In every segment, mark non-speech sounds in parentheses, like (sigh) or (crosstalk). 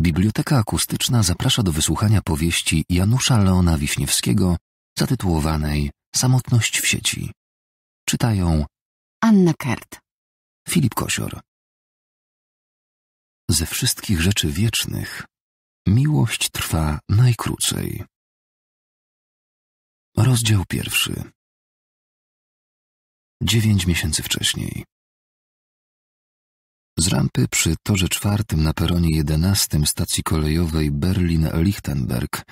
Biblioteka Akustyczna zaprasza do wysłuchania powieści Janusza Leona Wiśniewskiego zatytułowanej Samotność w sieci. Czytają Anna Kert, Filip Kosior. Ze wszystkich rzeczy wiecznych miłość trwa najkrócej. Rozdział pierwszy. Dziewięć miesięcy wcześniej. Z rampy przy torze czwartym na peronie jedenastym stacji kolejowej Berlin-Lichtenberg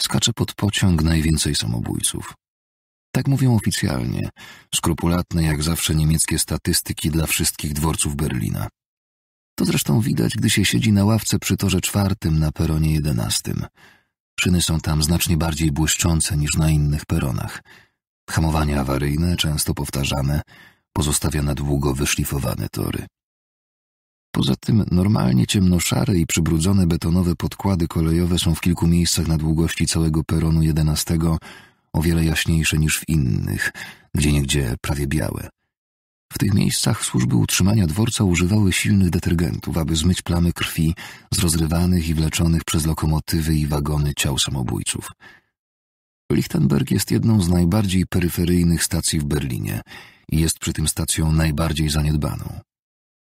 skacze pod pociąg najwięcej samobójców. Tak mówią oficjalnie, skrupulatne jak zawsze niemieckie statystyki dla wszystkich dworców Berlina. To zresztą widać, gdy się siedzi na ławce przy torze czwartym na peronie jedenastym. Szyny są tam znacznie bardziej błyszczące niż na innych peronach. Hamowanie awaryjne, często powtarzane, pozostawia na długo wyszlifowane tory. Poza tym normalnie ciemnoszare i przybrudzone betonowe podkłady kolejowe są w kilku miejscach na długości całego peronu 11 o wiele jaśniejsze niż w innych, gdzie niegdzie prawie białe. W tych miejscach służby utrzymania dworca używały silnych detergentów, aby zmyć plamy krwi z rozrywanych i wleczonych przez lokomotywy i wagony ciał samobójców. Lichtenberg jest jedną z najbardziej peryferyjnych stacji w Berlinie i jest przy tym stacją najbardziej zaniedbaną.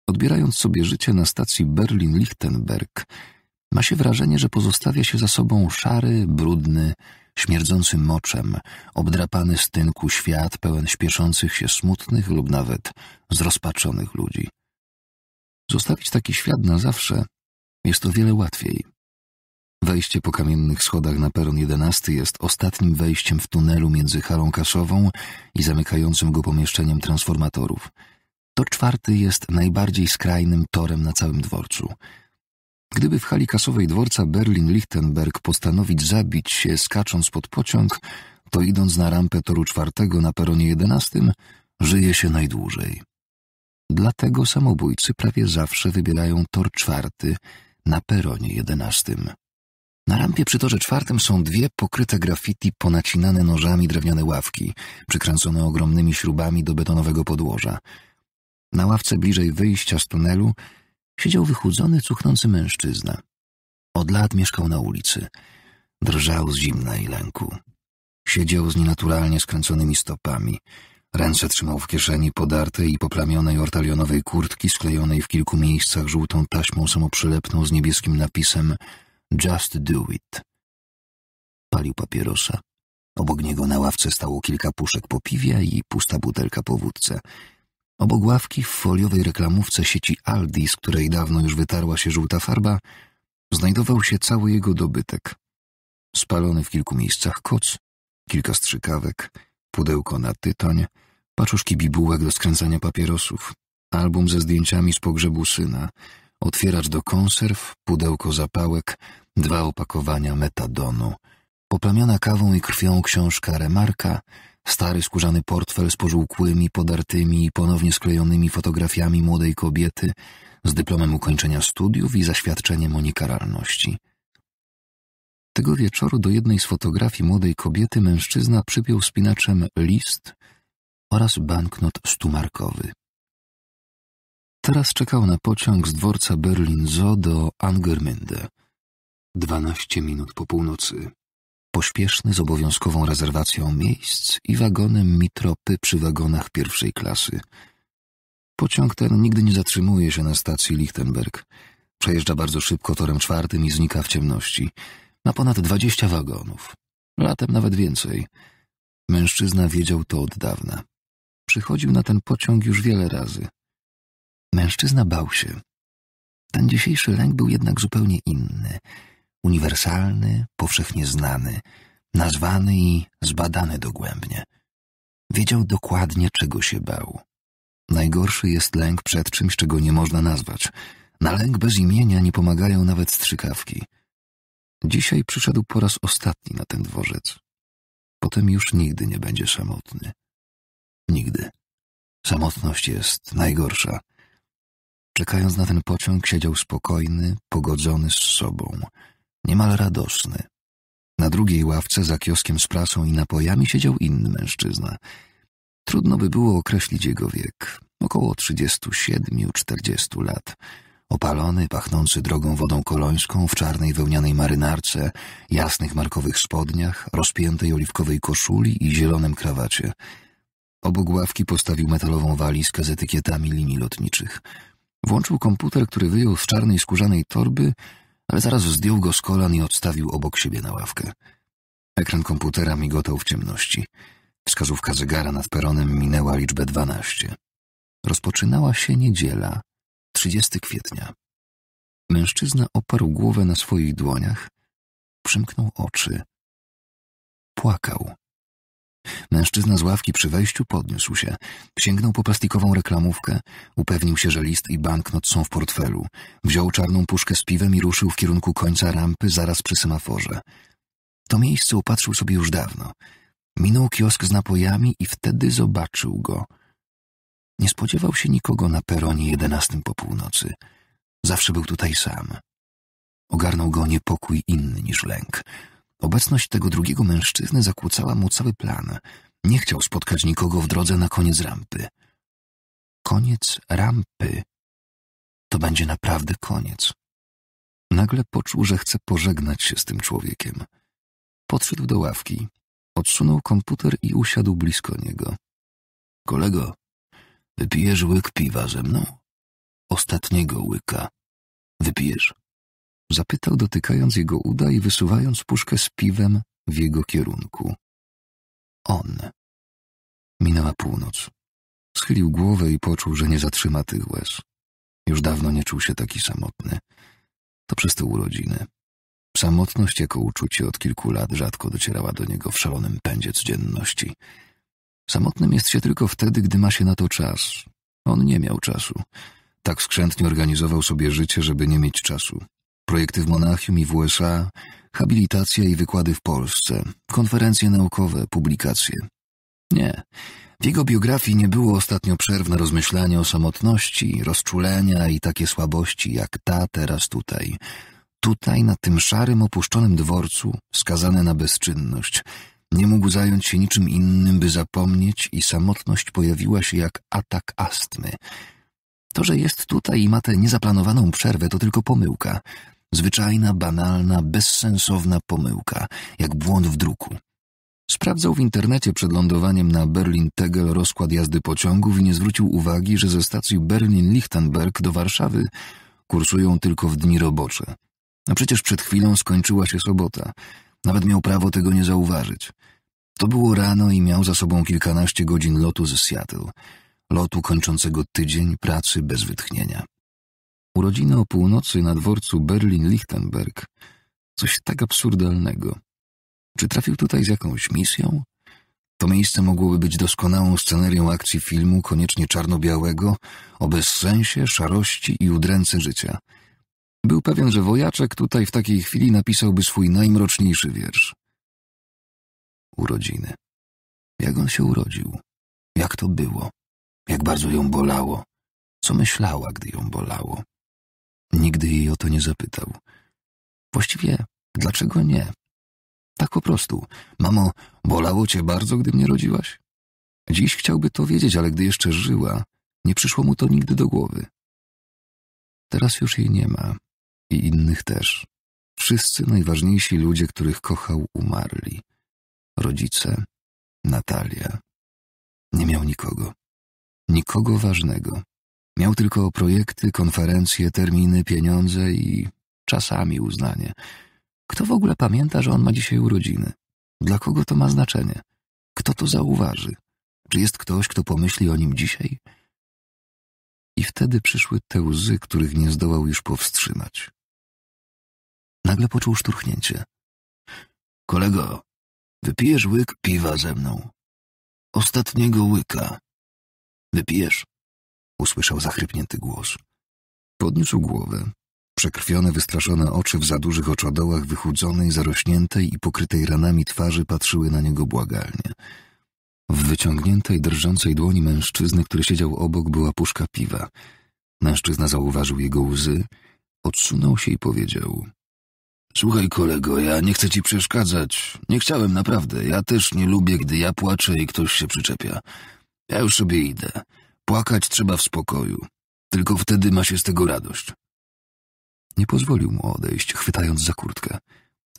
Odbierając sobie życie na stacji Berlin-Lichtenberg, ma się wrażenie, że pozostawia się za sobą szary, brudny, śmierdzący moczem, obdrapany z tynku świat pełen śpieszących się smutnych lub nawet zrozpaczonych ludzi. Zostawić taki świat na zawsze jest o wiele łatwiej. Wejście po kamiennych schodach na peron 11 jest ostatnim wejściem w tunelu między halą kasową i zamykającym go pomieszczeniem transformatorów – Tor czwarty jest najbardziej skrajnym torem na całym dworcu. Gdyby w hali kasowej dworca Berlin-Lichtenberg postanowić zabić się skacząc pod pociąg, to idąc na rampę toru czwartego na peronie jedenastym, żyje się najdłużej. Dlatego samobójcy prawie zawsze wybierają tor czwarty na peronie jedenastym. Na rampie przy torze czwartym są dwie pokryte graffiti ponacinane nożami drewniane ławki, przykręcone ogromnymi śrubami do betonowego podłoża – na ławce bliżej wyjścia z tunelu siedział wychudzony, cuchnący mężczyzna. Od lat mieszkał na ulicy. Drżał z zimna i lęku. Siedział z nienaturalnie skręconymi stopami. Ręce trzymał w kieszeni podartej i poplamionej ortalionowej kurtki sklejonej w kilku miejscach żółtą taśmą samoprzylepną z niebieskim napisem Just do it. Palił papierosa. Obok niego na ławce stało kilka puszek po piwie i pusta butelka po wódce. Obok ławki w foliowej reklamówce sieci Aldi, z której dawno już wytarła się żółta farba, znajdował się cały jego dobytek. Spalony w kilku miejscach koc, kilka strzykawek, pudełko na tytoń, paczuszki bibułek do skręcania papierosów, album ze zdjęciami z pogrzebu syna, otwieracz do konserw, pudełko zapałek, dwa opakowania metadonu, poplamiona kawą i krwią książka Remarka, Stary skórzany portfel z pożółkłymi, podartymi i ponownie sklejonymi fotografiami młodej kobiety z dyplomem ukończenia studiów i zaświadczeniem o niekaralności. Tego wieczoru do jednej z fotografii młodej kobiety mężczyzna przypiął spinaczem list oraz banknot stumarkowy. Teraz czekał na pociąg z dworca Berlin-Zoo do Angermünde. Dwanaście minut po północy pośpieszny z obowiązkową rezerwacją miejsc i wagonem mitropy przy wagonach pierwszej klasy. Pociąg ten nigdy nie zatrzymuje się na stacji Lichtenberg. Przejeżdża bardzo szybko torem czwartym i znika w ciemności. Ma ponad dwadzieścia wagonów. Latem nawet więcej. Mężczyzna wiedział to od dawna. Przychodził na ten pociąg już wiele razy. Mężczyzna bał się. Ten dzisiejszy lęk był jednak zupełnie inny uniwersalny, powszechnie znany, nazwany i zbadany dogłębnie. Wiedział dokładnie, czego się bał. Najgorszy jest lęk przed czymś, czego nie można nazwać. Na lęk bez imienia nie pomagają nawet strzykawki. Dzisiaj przyszedł po raz ostatni na ten dworzec. Potem już nigdy nie będzie samotny. Nigdy. Samotność jest najgorsza. Czekając na ten pociąg, siedział spokojny, pogodzony z sobą niemal radosny. Na drugiej ławce za kioskiem z prasą i napojami siedział inny mężczyzna. Trudno by było określić jego wiek. Około 37-40 lat. Opalony, pachnący drogą wodą kolońską, w czarnej wełnianej marynarce, jasnych markowych spodniach, rozpiętej oliwkowej koszuli i zielonym krawacie. Obok ławki postawił metalową walizkę z etykietami linii lotniczych. Włączył komputer, który wyjął z czarnej skórzanej torby ale zaraz zdjął go z kolan i odstawił obok siebie na ławkę. Ekran komputera migotał w ciemności. Wskazówka zegara nad peronem minęła liczbę dwanaście. Rozpoczynała się niedziela, 30 kwietnia. Mężczyzna oparł głowę na swoich dłoniach, przymknął oczy. Płakał. Mężczyzna z ławki przy wejściu podniósł się, sięgnął po plastikową reklamówkę, upewnił się, że list i banknot są w portfelu, wziął czarną puszkę z piwem i ruszył w kierunku końca rampy zaraz przy semaforze. To miejsce upatrzył sobie już dawno. Minął kiosk z napojami i wtedy zobaczył go. Nie spodziewał się nikogo na peronie jedenastym po północy. Zawsze był tutaj sam. Ogarnął go niepokój inny niż lęk. Obecność tego drugiego mężczyzny zakłócała mu cały plan. Nie chciał spotkać nikogo w drodze na koniec rampy. Koniec rampy. To będzie naprawdę koniec. Nagle poczuł, że chce pożegnać się z tym człowiekiem. Podszedł do ławki, odsunął komputer i usiadł blisko niego. Kolego, wypijesz łyk piwa ze mną? Ostatniego łyka. Wypijesz? Zapytał, dotykając jego uda i wysuwając puszkę z piwem w jego kierunku. On. Minęła północ. Schylił głowę i poczuł, że nie zatrzyma tych łez. Już dawno nie czuł się taki samotny. To przez te urodziny. Samotność jako uczucie od kilku lat rzadko docierała do niego w szalonym pędzie codzienności. Samotnym jest się tylko wtedy, gdy ma się na to czas. On nie miał czasu. Tak skrzętnie organizował sobie życie, żeby nie mieć czasu projekty w Monachium i w USA, habilitacja i wykłady w Polsce, konferencje naukowe, publikacje. Nie, w jego biografii nie było ostatnio przerw na rozmyślanie o samotności, rozczulenia i takie słabości jak ta teraz tutaj. Tutaj, na tym szarym, opuszczonym dworcu, skazany na bezczynność. Nie mógł zająć się niczym innym, by zapomnieć i samotność pojawiła się jak atak astmy. To, że jest tutaj i ma tę niezaplanowaną przerwę, to tylko pomyłka. Zwyczajna, banalna, bezsensowna pomyłka, jak błąd w druku. Sprawdzał w internecie przed lądowaniem na Berlin-Tegel rozkład jazdy pociągów i nie zwrócił uwagi, że ze stacji Berlin-Lichtenberg do Warszawy kursują tylko w dni robocze. A przecież przed chwilą skończyła się sobota. Nawet miał prawo tego nie zauważyć. To było rano i miał za sobą kilkanaście godzin lotu z Seattle. Lotu kończącego tydzień pracy bez wytchnienia. Urodziny o północy na dworcu Berlin-Lichtenberg. Coś tak absurdalnego. Czy trafił tutaj z jakąś misją? To miejsce mogłoby być doskonałą scenerią akcji filmu, koniecznie czarno-białego, o bezsensie, szarości i udręce życia. Był pewien, że wojaczek tutaj w takiej chwili napisałby swój najmroczniejszy wiersz. Urodziny. Jak on się urodził? Jak to było? Jak bardzo ją bolało? Co myślała, gdy ją bolało? Nigdy jej o to nie zapytał. Właściwie, dlaczego nie? Tak po prostu. Mamo, bolało cię bardzo, gdy mnie rodziłaś? Dziś chciałby to wiedzieć, ale gdy jeszcze żyła, nie przyszło mu to nigdy do głowy. Teraz już jej nie ma. I innych też. Wszyscy najważniejsi ludzie, których kochał, umarli. Rodzice, Natalia. Nie miał nikogo. Nikogo ważnego. Miał tylko projekty, konferencje, terminy, pieniądze i czasami uznanie. Kto w ogóle pamięta, że on ma dzisiaj urodziny? Dla kogo to ma znaczenie? Kto to zauważy? Czy jest ktoś, kto pomyśli o nim dzisiaj? I wtedy przyszły te łzy, których nie zdołał już powstrzymać. Nagle poczuł szturchnięcie. Kolego, wypijesz łyk piwa ze mną. Ostatniego łyka. Wypijesz? usłyszał zachrypnięty głos. Podniósł głowę. Przekrwione, wystraszone oczy w za dużych oczodołach wychudzonej, zarośniętej i pokrytej ranami twarzy patrzyły na niego błagalnie. W wyciągniętej, drżącej dłoni mężczyzny, który siedział obok, była puszka piwa. Mężczyzna zauważył jego łzy, odsunął się i powiedział... Słuchaj, kolego, ja nie chcę ci przeszkadzać. Nie chciałem, naprawdę. Ja też nie lubię, gdy ja płaczę i ktoś się przyczepia. Ja już sobie idę. Płakać trzeba w spokoju. Tylko wtedy ma się z tego radość. Nie pozwolił mu odejść, chwytając za kurtkę.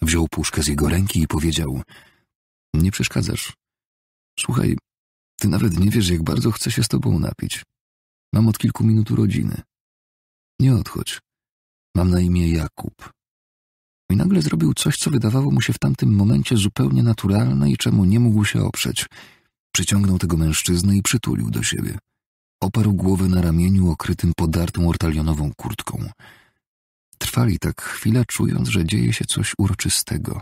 Wziął puszkę z jego ręki i powiedział — Nie przeszkadzasz. Słuchaj, ty nawet nie wiesz, jak bardzo chcę się z tobą napić. Mam od kilku minut urodziny. Nie odchodź. Mam na imię Jakub. I nagle zrobił coś, co wydawało mu się w tamtym momencie zupełnie naturalne i czemu nie mógł się oprzeć. Przyciągnął tego mężczyznę i przytulił do siebie. Oparł głowę na ramieniu okrytym podartą ortalionową kurtką. Trwali tak chwilę, czując, że dzieje się coś uroczystego.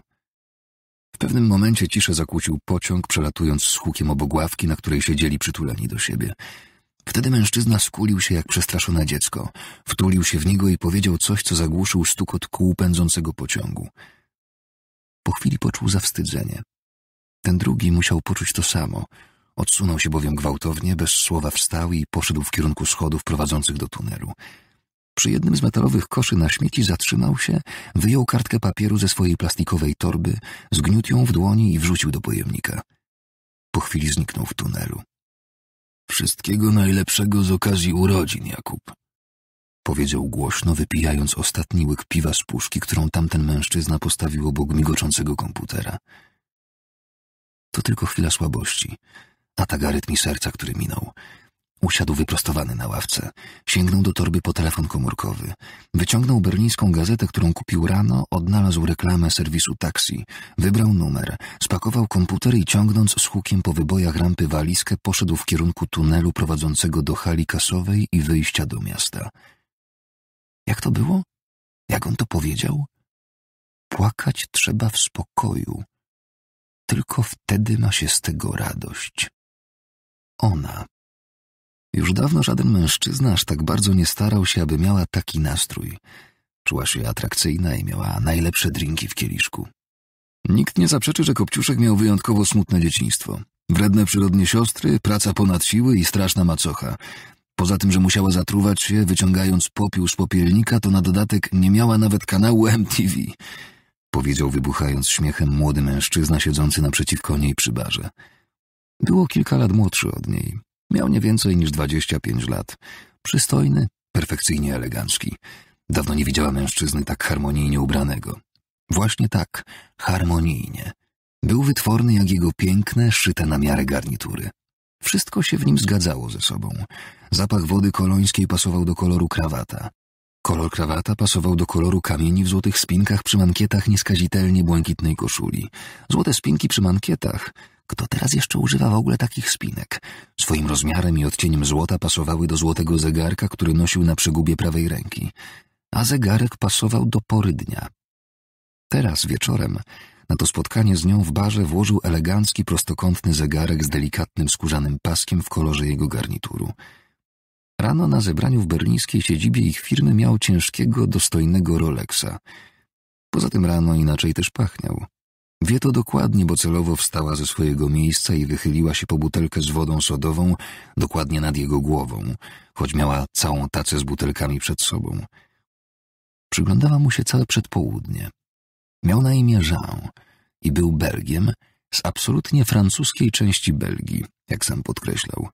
W pewnym momencie ciszę zakłócił pociąg, przelatując z hukiem obok ławki, na której siedzieli przytuleni do siebie. Wtedy mężczyzna skulił się jak przestraszone dziecko, wtulił się w niego i powiedział coś, co zagłuszył stukot kół pędzącego pociągu. Po chwili poczuł zawstydzenie. Ten drugi musiał poczuć to samo — Odsunął się bowiem gwałtownie, bez słowa wstał i poszedł w kierunku schodów prowadzących do tunelu. Przy jednym z metalowych koszy na śmieci zatrzymał się, wyjął kartkę papieru ze swojej plastikowej torby, zgniótł ją w dłoni i wrzucił do pojemnika. Po chwili zniknął w tunelu. Wszystkiego najlepszego z okazji urodzin, Jakub. Powiedział głośno, wypijając ostatni łyk piwa z puszki, którą tamten mężczyzna postawił obok migoczącego komputera. To tylko chwila słabości. Ataga rytmi serca, który minął. Usiadł wyprostowany na ławce. Sięgnął do torby po telefon komórkowy. Wyciągnął berlińską gazetę, którą kupił rano, odnalazł reklamę serwisu taksi. Wybrał numer, spakował komputer i ciągnąc z hukiem po wybojach rampy walizkę, poszedł w kierunku tunelu prowadzącego do hali kasowej i wyjścia do miasta. Jak to było? Jak on to powiedział? Płakać trzeba w spokoju. Tylko wtedy ma się z tego radość ona. Już dawno żaden mężczyzna aż tak bardzo nie starał się, aby miała taki nastrój. Czuła się atrakcyjna i miała najlepsze drinki w kieliszku. Nikt nie zaprzeczy, że Kopciuszek miał wyjątkowo smutne dzieciństwo. Wredne przyrodnie siostry, praca ponad siły i straszna macocha. Poza tym, że musiała zatruwać się, wyciągając popiół z popielnika, to na dodatek nie miała nawet kanału MTV. Powiedział wybuchając śmiechem młody mężczyzna siedzący naprzeciwko niej przy barze. Było kilka lat młodszy od niej. Miał nie więcej niż 25 lat. Przystojny, perfekcyjnie elegancki. Dawno nie widziała mężczyzny tak harmonijnie ubranego. Właśnie tak, harmonijnie. Był wytworny jak jego piękne, szyte na miarę garnitury. Wszystko się w nim zgadzało ze sobą. Zapach wody kolońskiej pasował do koloru krawata. Kolor krawata pasował do koloru kamieni w złotych spinkach przy mankietach nieskazitelnie błękitnej koszuli. Złote spinki przy mankietach kto teraz jeszcze używa w ogóle takich spinek? Swoim rozmiarem i odcieniem złota pasowały do złotego zegarka, który nosił na przegubie prawej ręki. A zegarek pasował do pory dnia. Teraz wieczorem na to spotkanie z nią w barze włożył elegancki prostokątny zegarek z delikatnym skórzanym paskiem w kolorze jego garnituru. Rano na zebraniu w berlińskiej siedzibie ich firmy miał ciężkiego, dostojnego Rolexa. Poza tym rano inaczej też pachniał. Wie to dokładnie, bo celowo wstała ze swojego miejsca i wychyliła się po butelkę z wodą sodową dokładnie nad jego głową, choć miała całą tacę z butelkami przed sobą. Przyglądała mu się całe przedpołudnie. Miał na imię Jean i był Belgiem z absolutnie francuskiej części Belgii, jak sam podkreślał.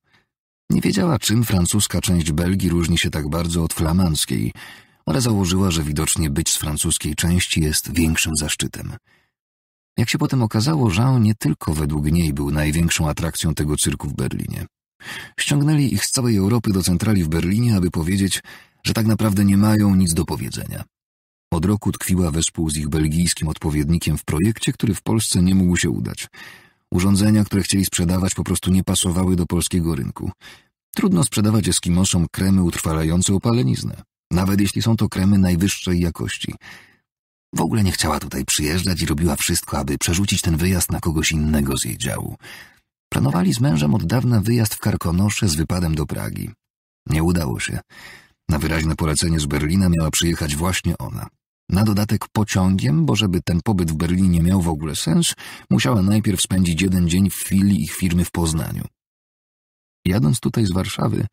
Nie wiedziała, czym francuska część Belgii różni się tak bardzo od flamandzkiej, ale założyła, że widocznie być z francuskiej części jest większym zaszczytem. Jak się potem okazało, Jean nie tylko według niej był największą atrakcją tego cyrku w Berlinie. Ściągnęli ich z całej Europy do centrali w Berlinie, aby powiedzieć, że tak naprawdę nie mają nic do powiedzenia. Od roku tkwiła wespół z ich belgijskim odpowiednikiem w projekcie, który w Polsce nie mógł się udać. Urządzenia, które chcieli sprzedawać, po prostu nie pasowały do polskiego rynku. Trudno sprzedawać Eskimosom kremy utrwalające opaleniznę, nawet jeśli są to kremy najwyższej jakości – w ogóle nie chciała tutaj przyjeżdżać i robiła wszystko, aby przerzucić ten wyjazd na kogoś innego z jej działu. Planowali z mężem od dawna wyjazd w Karkonosze z wypadem do Pragi. Nie udało się. Na wyraźne polecenie z Berlina miała przyjechać właśnie ona. Na dodatek pociągiem, bo żeby ten pobyt w Berlinie miał w ogóle sens, musiała najpierw spędzić jeden dzień w filii ich firmy w Poznaniu. Jadąc tutaj z Warszawy,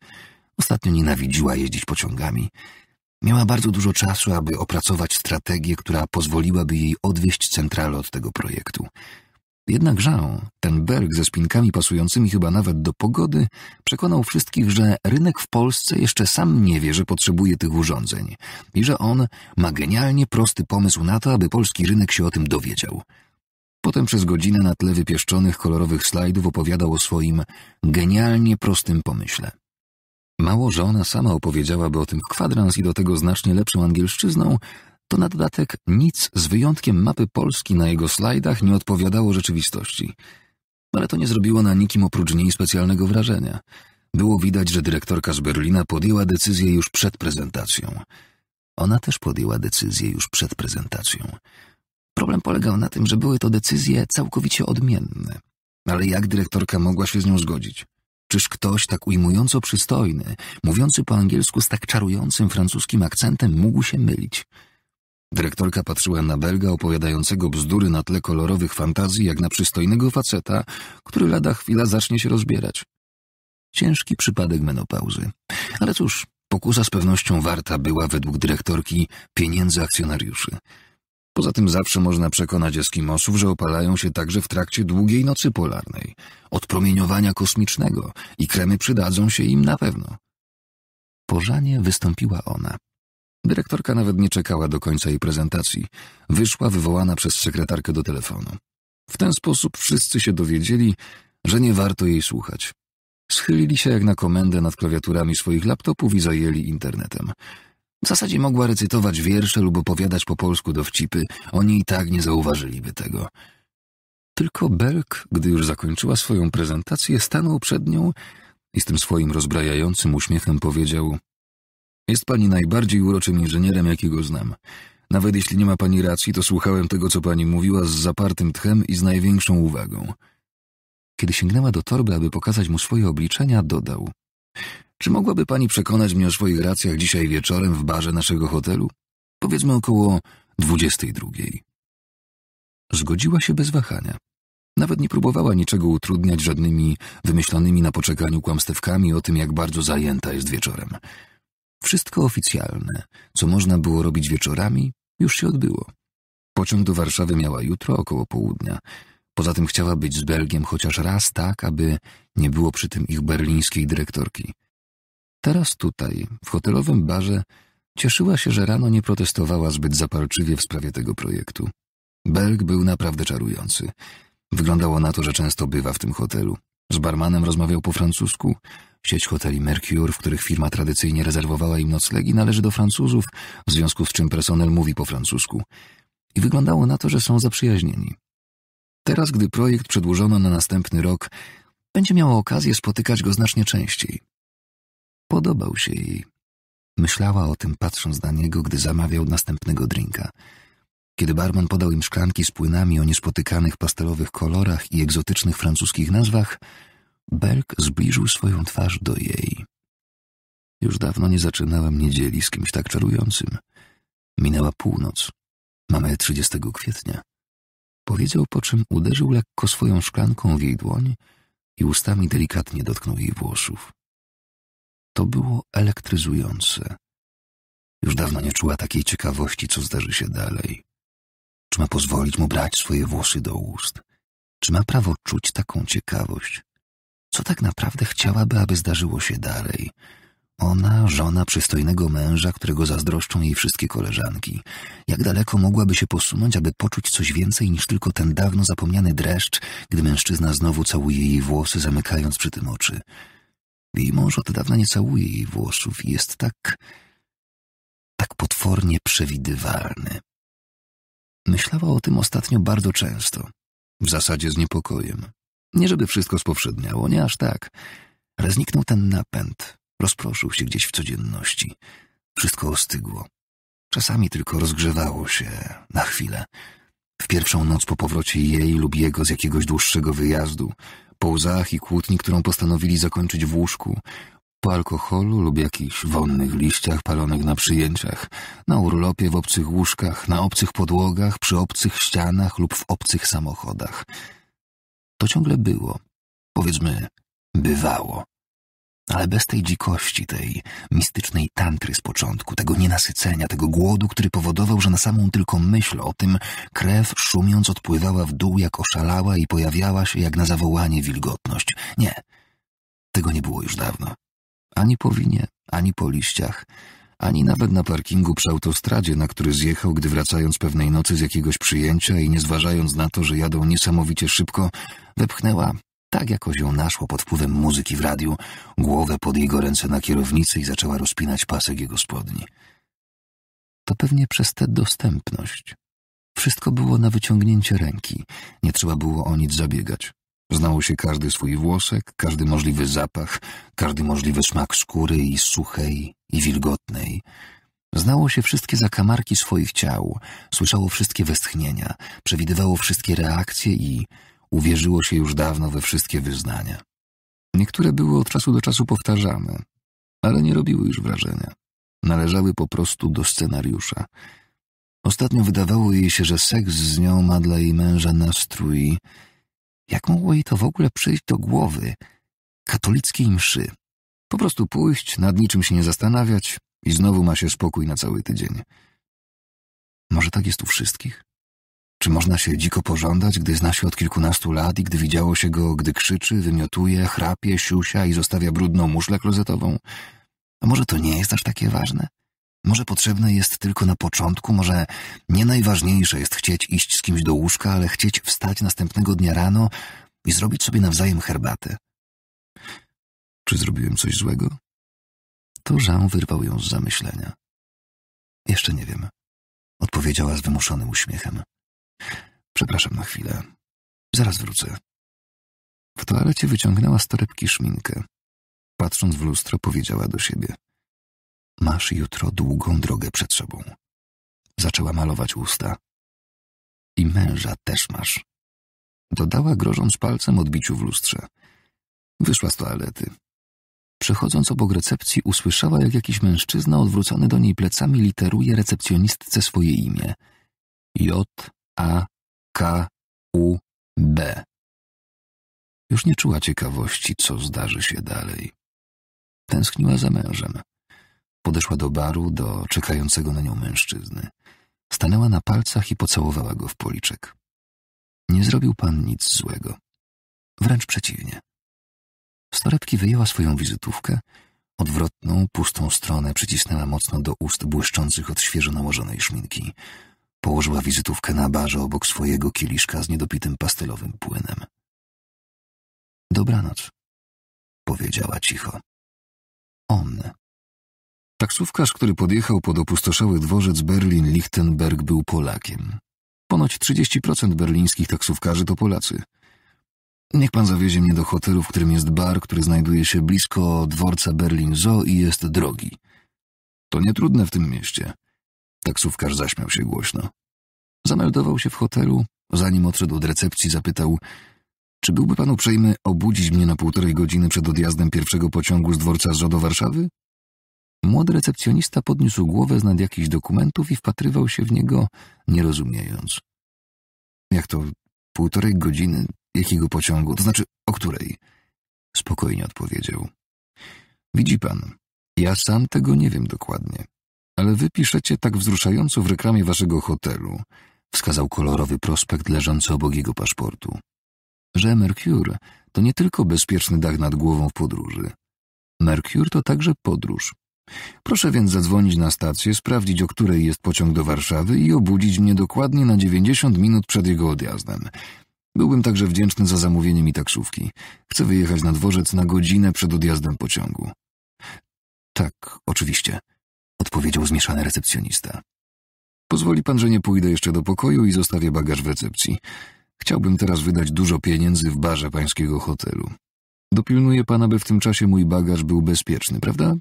ostatnio nienawidziła jeździć pociągami. Miała bardzo dużo czasu, aby opracować strategię, która pozwoliłaby jej odwieść centralę od tego projektu. Jednak Jean, ten Berg ze spinkami pasującymi chyba nawet do pogody, przekonał wszystkich, że rynek w Polsce jeszcze sam nie wie, że potrzebuje tych urządzeń i że on ma genialnie prosty pomysł na to, aby polski rynek się o tym dowiedział. Potem przez godzinę na tle wypieszczonych kolorowych slajdów opowiadał o swoim genialnie prostym pomyśle. Mało, że ona sama opowiedziałaby o tym w kwadrans i do tego znacznie lepszą angielszczyzną, to na dodatek nic z wyjątkiem mapy Polski na jego slajdach nie odpowiadało rzeczywistości. Ale to nie zrobiło na nikim oprócz niej specjalnego wrażenia. Było widać, że dyrektorka z Berlina podjęła decyzję już przed prezentacją. Ona też podjęła decyzję już przed prezentacją. Problem polegał na tym, że były to decyzje całkowicie odmienne. Ale jak dyrektorka mogła się z nią zgodzić? Czyż ktoś tak ujmująco przystojny, mówiący po angielsku z tak czarującym francuskim akcentem, mógł się mylić? Dyrektorka patrzyła na Belga opowiadającego bzdury na tle kolorowych fantazji, jak na przystojnego faceta, który lada chwila zacznie się rozbierać. Ciężki przypadek menopauzy. Ale cóż, pokusa z pewnością warta była według dyrektorki pieniędzy akcjonariuszy. Poza tym zawsze można przekonać Eskimosów, że opalają się także w trakcie długiej nocy polarnej, od promieniowania kosmicznego i kremy przydadzą się im na pewno. Po Żanie wystąpiła ona. Dyrektorka nawet nie czekała do końca jej prezentacji. Wyszła wywołana przez sekretarkę do telefonu. W ten sposób wszyscy się dowiedzieli, że nie warto jej słuchać. Schylili się jak na komendę nad klawiaturami swoich laptopów i zajęli internetem. W zasadzie mogła recytować wiersze lub opowiadać po polsku dowcipy, oni i tak nie zauważyliby tego. Tylko Belk, gdy już zakończyła swoją prezentację, stanął przed nią i z tym swoim rozbrajającym uśmiechem powiedział jest pani najbardziej uroczym inżynierem, jakiego znam. Nawet jeśli nie ma pani racji, to słuchałem tego, co pani mówiła z zapartym tchem i z największą uwagą. Kiedy sięgnęła do torby, aby pokazać mu swoje obliczenia, dodał. Czy mogłaby pani przekonać mnie o swoich racjach dzisiaj wieczorem w barze naszego hotelu? Powiedzmy około dwudziestej drugiej. Zgodziła się bez wahania. Nawet nie próbowała niczego utrudniać żadnymi wymyślonymi na poczekaniu kłamstewkami o tym, jak bardzo zajęta jest wieczorem. Wszystko oficjalne, co można było robić wieczorami, już się odbyło. Pociąg do Warszawy miała jutro około południa. Poza tym chciała być z Belgiem chociaż raz tak, aby nie było przy tym ich berlińskiej dyrektorki. Teraz tutaj, w hotelowym barze, cieszyła się, że rano nie protestowała zbyt zapalczywie w sprawie tego projektu. Berg był naprawdę czarujący. Wyglądało na to, że często bywa w tym hotelu. Z barmanem rozmawiał po francusku. Sieć hoteli Mercure, w których firma tradycyjnie rezerwowała im noclegi, należy do Francuzów, w związku z czym personel mówi po francusku. I wyglądało na to, że są zaprzyjaźnieni. Teraz, gdy projekt przedłużono na następny rok, będzie miała okazję spotykać go znacznie częściej. Podobał się jej. Myślała o tym, patrząc na niego, gdy zamawiał następnego drinka. Kiedy barman podał im szklanki z płynami o niespotykanych pastelowych kolorach i egzotycznych francuskich nazwach, Berg zbliżył swoją twarz do jej. Już dawno nie zaczynałem niedzieli z kimś tak czarującym. Minęła północ. Mamy 30 kwietnia. Powiedział, po czym uderzył lekko swoją szklanką w jej dłoń i ustami delikatnie dotknął jej włosów. To było elektryzujące. Już dawno nie czuła takiej ciekawości, co zdarzy się dalej. Czy ma pozwolić mu brać swoje włosy do ust? Czy ma prawo czuć taką ciekawość? Co tak naprawdę chciałaby, aby zdarzyło się dalej? Ona, żona przystojnego męża, którego zazdroszczą jej wszystkie koleżanki. Jak daleko mogłaby się posunąć, aby poczuć coś więcej niż tylko ten dawno zapomniany dreszcz, gdy mężczyzna znowu całuje jej włosy, zamykając przy tym oczy? Jej mąż od dawna nie całuje jej włosów i jest tak... tak potwornie przewidywalny. Myślała o tym ostatnio bardzo często. W zasadzie z niepokojem. Nie żeby wszystko spowszedniało, nie aż tak. Ale zniknął ten napęd. Rozproszył się gdzieś w codzienności. Wszystko ostygło. Czasami tylko rozgrzewało się na chwilę. W pierwszą noc po powrocie jej lub jego z jakiegoś dłuższego wyjazdu po łzach i kłótni, którą postanowili zakończyć w łóżku, po alkoholu lub jakichś wonnych liściach palonych na przyjęciach, na urlopie w obcych łóżkach, na obcych podłogach, przy obcych ścianach lub w obcych samochodach. To ciągle było, powiedzmy, bywało. Ale bez tej dzikości, tej mistycznej tantry z początku, tego nienasycenia, tego głodu, który powodował, że na samą tylko myśl o tym krew szumiąc odpływała w dół jak oszalała i pojawiała się jak na zawołanie wilgotność. Nie, tego nie było już dawno. Ani po winie, ani po liściach, ani nawet na parkingu przy autostradzie, na który zjechał, gdy wracając pewnej nocy z jakiegoś przyjęcia i nie zważając na to, że jadą niesamowicie szybko, wepchnęła tak jakoś ją naszło pod wpływem muzyki w radiu, głowę pod jego ręce na kierownicy i zaczęła rozpinać pasek jego spodni. To pewnie przez tę dostępność. Wszystko było na wyciągnięcie ręki, nie trzeba było o nic zabiegać. Znało się każdy swój włosek, każdy możliwy zapach, każdy możliwy smak skóry i suchej, i wilgotnej. Znało się wszystkie zakamarki swoich ciał, słyszało wszystkie westchnienia, przewidywało wszystkie reakcje i uwierzyło się już dawno we wszystkie wyznania. Niektóre były od czasu do czasu powtarzane, ale nie robiły już wrażenia. Należały po prostu do scenariusza. Ostatnio wydawało jej się, że seks z nią ma dla jej męża nastrój. Jak mogło jej to w ogóle przyjść do głowy? Katolickiej mszy. Po prostu pójść, nad niczym się nie zastanawiać i znowu ma się spokój na cały tydzień. Może tak jest u wszystkich? Czy można się dziko pożądać, gdy zna się od kilkunastu lat i gdy widziało się go, gdy krzyczy, wymiotuje, chrapie, siusia i zostawia brudną muszlę klozetową? A może to nie jest aż takie ważne? Może potrzebne jest tylko na początku, może nie najważniejsze jest chcieć iść z kimś do łóżka, ale chcieć wstać następnego dnia rano i zrobić sobie nawzajem herbatę. Czy zrobiłem coś złego? To Jean wyrwał ją z zamyślenia. Jeszcze nie wiem, odpowiedziała z wymuszonym uśmiechem. Przepraszam na chwilę. Zaraz wrócę. W toalecie wyciągnęła z torebki szminkę. Patrząc w lustro, powiedziała do siebie: Masz jutro długą drogę przed sobą. Zaczęła malować usta. I męża też masz. Dodała, grożąc palcem odbiciu w lustrze. Wyszła z toalety. Przechodząc obok recepcji, usłyszała, jak jakiś mężczyzna odwrócony do niej plecami literuje recepcjonistce swoje imię. J. A, K, U, B. Już nie czuła ciekawości, co zdarzy się dalej. Tęskniła za mężem. Podeszła do baru, do czekającego na nią mężczyzny. Stanęła na palcach i pocałowała go w policzek. Nie zrobił pan nic złego. Wręcz przeciwnie. Z torebki wyjęła swoją wizytówkę, odwrotną, pustą stronę przycisnęła mocno do ust błyszczących od świeżo nałożonej szminki – Położyła wizytówkę na barze obok swojego kieliszka z niedopitym pastelowym płynem. Dobranoc, powiedziała cicho. On. Taksówkarz, który podjechał pod opustoszały dworzec Berlin-Lichtenberg był Polakiem. Ponoć 30% berlińskich taksówkarzy to Polacy. Niech pan zawiezie mnie do hotelu, w którym jest bar, który znajduje się blisko dworca Berlin Zoo i jest drogi. To nietrudne w tym mieście. Taksówkarz zaśmiał się głośno. Zameldował się w hotelu, zanim odszedł od recepcji, zapytał czy byłby pan uprzejmy obudzić mnie na półtorej godziny przed odjazdem pierwszego pociągu z dworca ZO do Warszawy? Młody recepcjonista podniósł głowę z nad jakichś dokumentów i wpatrywał się w niego, nie rozumiejąc. Jak to półtorej godziny? Jakiego pociągu? To znaczy, o której? Spokojnie odpowiedział. Widzi pan, ja sam tego nie wiem dokładnie ale wy piszecie tak wzruszająco w reklamie waszego hotelu, wskazał kolorowy prospekt leżący obok jego paszportu, że Mercure to nie tylko bezpieczny dach nad głową w podróży. Mercure to także podróż. Proszę więc zadzwonić na stację, sprawdzić, o której jest pociąg do Warszawy i obudzić mnie dokładnie na 90 minut przed jego odjazdem. Byłbym także wdzięczny za zamówienie mi taksówki. Chcę wyjechać na dworzec na godzinę przed odjazdem pociągu. Tak, oczywiście odpowiedział zmieszany recepcjonista. Pozwoli pan, że nie pójdę jeszcze do pokoju i zostawię bagaż w recepcji. Chciałbym teraz wydać dużo pieniędzy w barze pańskiego hotelu. Dopilnuję pana, aby w tym czasie mój bagaż był bezpieczny, prawda?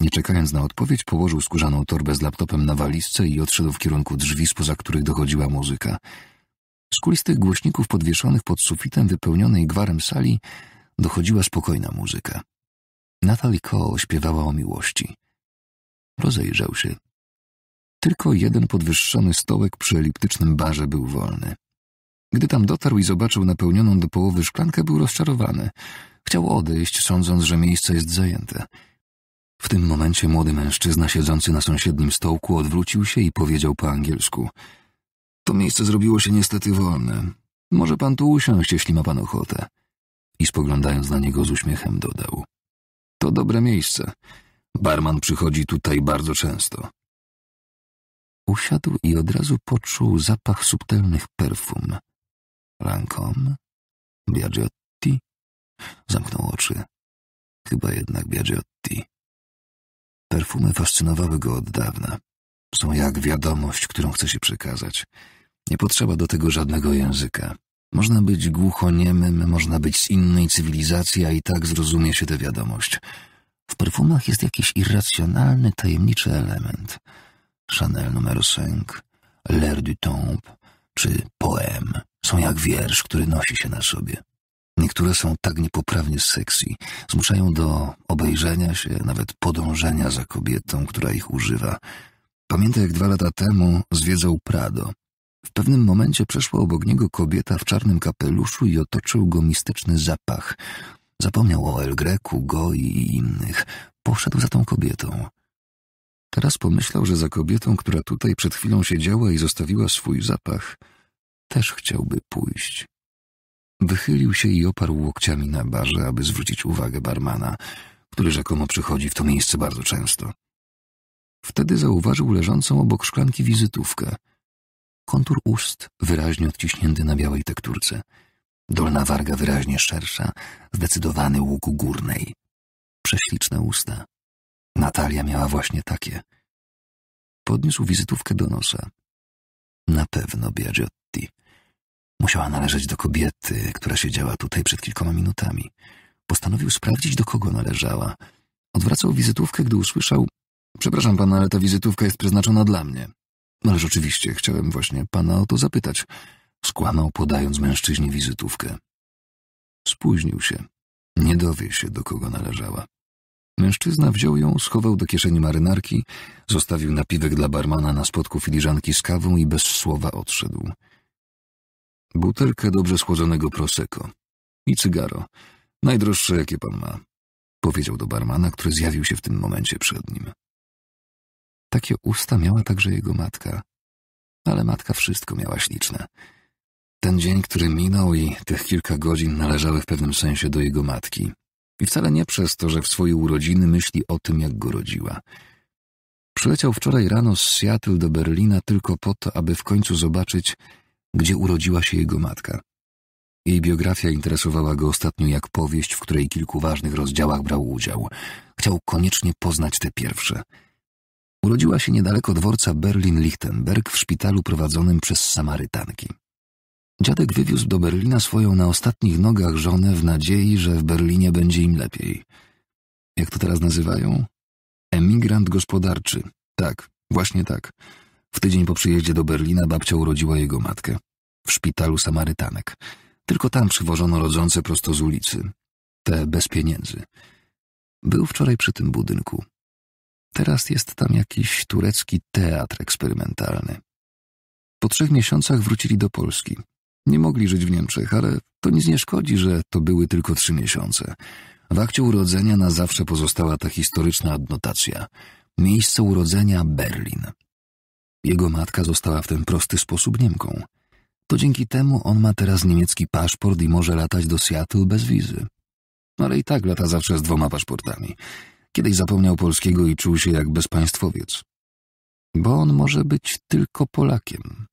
Nie czekając na odpowiedź, położył skórzaną torbę z laptopem na walizce i odszedł w kierunku drzwi, spoza których dochodziła muzyka. Z kulistych głośników podwieszonych pod sufitem wypełnionej gwarem sali dochodziła spokojna muzyka. Natalie Cole śpiewała o miłości. Rozejrzał się. Tylko jeden podwyższony stołek przy eliptycznym barze był wolny. Gdy tam dotarł i zobaczył napełnioną do połowy szklankę, był rozczarowany. Chciał odejść, sądząc, że miejsce jest zajęte. W tym momencie młody mężczyzna siedzący na sąsiednim stołku odwrócił się i powiedział po angielsku: To miejsce zrobiło się niestety wolne. Może pan tu usiąść, jeśli ma pan ochotę. I spoglądając na niego z uśmiechem dodał: To dobre miejsce. Barman przychodzi tutaj bardzo często. Usiadł i od razu poczuł zapach subtelnych perfum. Lancome, Biagiotti. Zamknął oczy. Chyba jednak Biagiotti. Perfumy fascynowały go od dawna. Są jak wiadomość, którą chce się przekazać. Nie potrzeba do tego żadnego języka. Można być głuchoniemym, można być z innej cywilizacji, a i tak zrozumie się tę wiadomość – w perfumach jest jakiś irracjonalny, tajemniczy element. Chanel numer 5, L'air du Tombe czy poem są jak wiersz, który nosi się na sobie. Niektóre są tak niepoprawnie sexy, zmuszają do obejrzenia się, nawet podążenia za kobietą, która ich używa. Pamiętam, jak dwa lata temu zwiedzał Prado. W pewnym momencie przeszła obok niego kobieta w czarnym kapeluszu i otoczył go mistyczny zapach, Zapomniał o El Greku, Goi i innych. Poszedł za tą kobietą. Teraz pomyślał, że za kobietą, która tutaj przed chwilą siedziała i zostawiła swój zapach, też chciałby pójść. Wychylił się i oparł łokciami na barze, aby zwrócić uwagę barmana, który rzekomo przychodzi w to miejsce bardzo często. Wtedy zauważył leżącą obok szklanki wizytówkę. Kontur ust wyraźnie odciśnięty na białej tekturce – dolna warga wyraźnie szersza, zdecydowany łuk górnej. Prześliczne usta. Natalia miała właśnie takie. Podniósł wizytówkę do nosa. Na pewno Biagiotti. Musiała należeć do kobiety, która siedziała tutaj przed kilkoma minutami. Postanowił sprawdzić, do kogo należała. Odwracał wizytówkę, gdy usłyszał Przepraszam pana, ale ta wizytówka jest przeznaczona dla mnie. Ale oczywiście, chciałem właśnie pana o to zapytać. Skłamał, podając mężczyźnie wizytówkę. Spóźnił się. Nie dowie się, do kogo należała. Mężczyzna wziął ją, schował do kieszeni marynarki, zostawił napiwek dla barmana na spodku filiżanki z kawą i bez słowa odszedł. Butelkę dobrze schłodzonego proseko i cygaro. Najdroższe, jakie pan ma, powiedział do barmana, który zjawił się w tym momencie przed nim. Takie usta miała także jego matka, ale matka wszystko miała śliczne ten dzień, który minął i tych kilka godzin należały w pewnym sensie do jego matki. I wcale nie przez to, że w swojej urodziny myśli o tym, jak go rodziła. Przyleciał wczoraj rano z Seattle do Berlina tylko po to, aby w końcu zobaczyć, gdzie urodziła się jego matka. Jej biografia interesowała go ostatnio jak powieść, w której kilku ważnych rozdziałach brał udział. Chciał koniecznie poznać te pierwsze. Urodziła się niedaleko dworca Berlin-Lichtenberg w szpitalu prowadzonym przez Samarytanki. Dziadek wywiózł do Berlina swoją na ostatnich nogach żonę w nadziei, że w Berlinie będzie im lepiej. Jak to teraz nazywają? Emigrant gospodarczy. Tak, właśnie tak. W tydzień po przyjeździe do Berlina babcia urodziła jego matkę. W szpitalu Samarytanek. Tylko tam przywożono rodzące prosto z ulicy. Te bez pieniędzy. Był wczoraj przy tym budynku. Teraz jest tam jakiś turecki teatr eksperymentalny. Po trzech miesiącach wrócili do Polski. Nie mogli żyć w Niemczech, ale to nic nie szkodzi, że to były tylko trzy miesiące. W akcie urodzenia na zawsze pozostała ta historyczna adnotacja. Miejsce urodzenia Berlin. Jego matka została w ten prosty sposób Niemką. To dzięki temu on ma teraz niemiecki paszport i może latać do Seattle bez wizy. Ale i tak lata zawsze z dwoma paszportami. Kiedyś zapomniał polskiego i czuł się jak bezpaństwowiec. Bo on może być tylko Polakiem.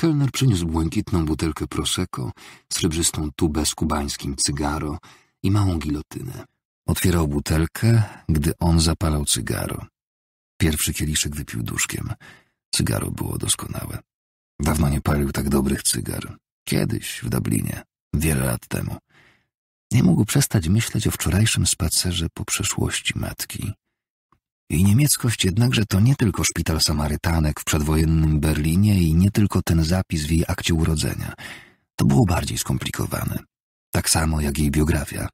Kelner przyniósł błękitną butelkę prosecco, srebrzystą tubę z kubańskim cygaro i małą gilotynę. Otwierał butelkę, gdy on zapalał cygaro. Pierwszy kieliszek wypił duszkiem. Cygaro było doskonałe. Dawno nie palił tak dobrych cygar. Kiedyś w Dublinie, wiele lat temu. Nie mógł przestać myśleć o wczorajszym spacerze po przeszłości matki. Jej niemieckość jednakże to nie tylko szpital Samarytanek w przedwojennym Berlinie i nie tylko ten zapis w jej akcie urodzenia. To było bardziej skomplikowane. Tak samo jak jej biografia.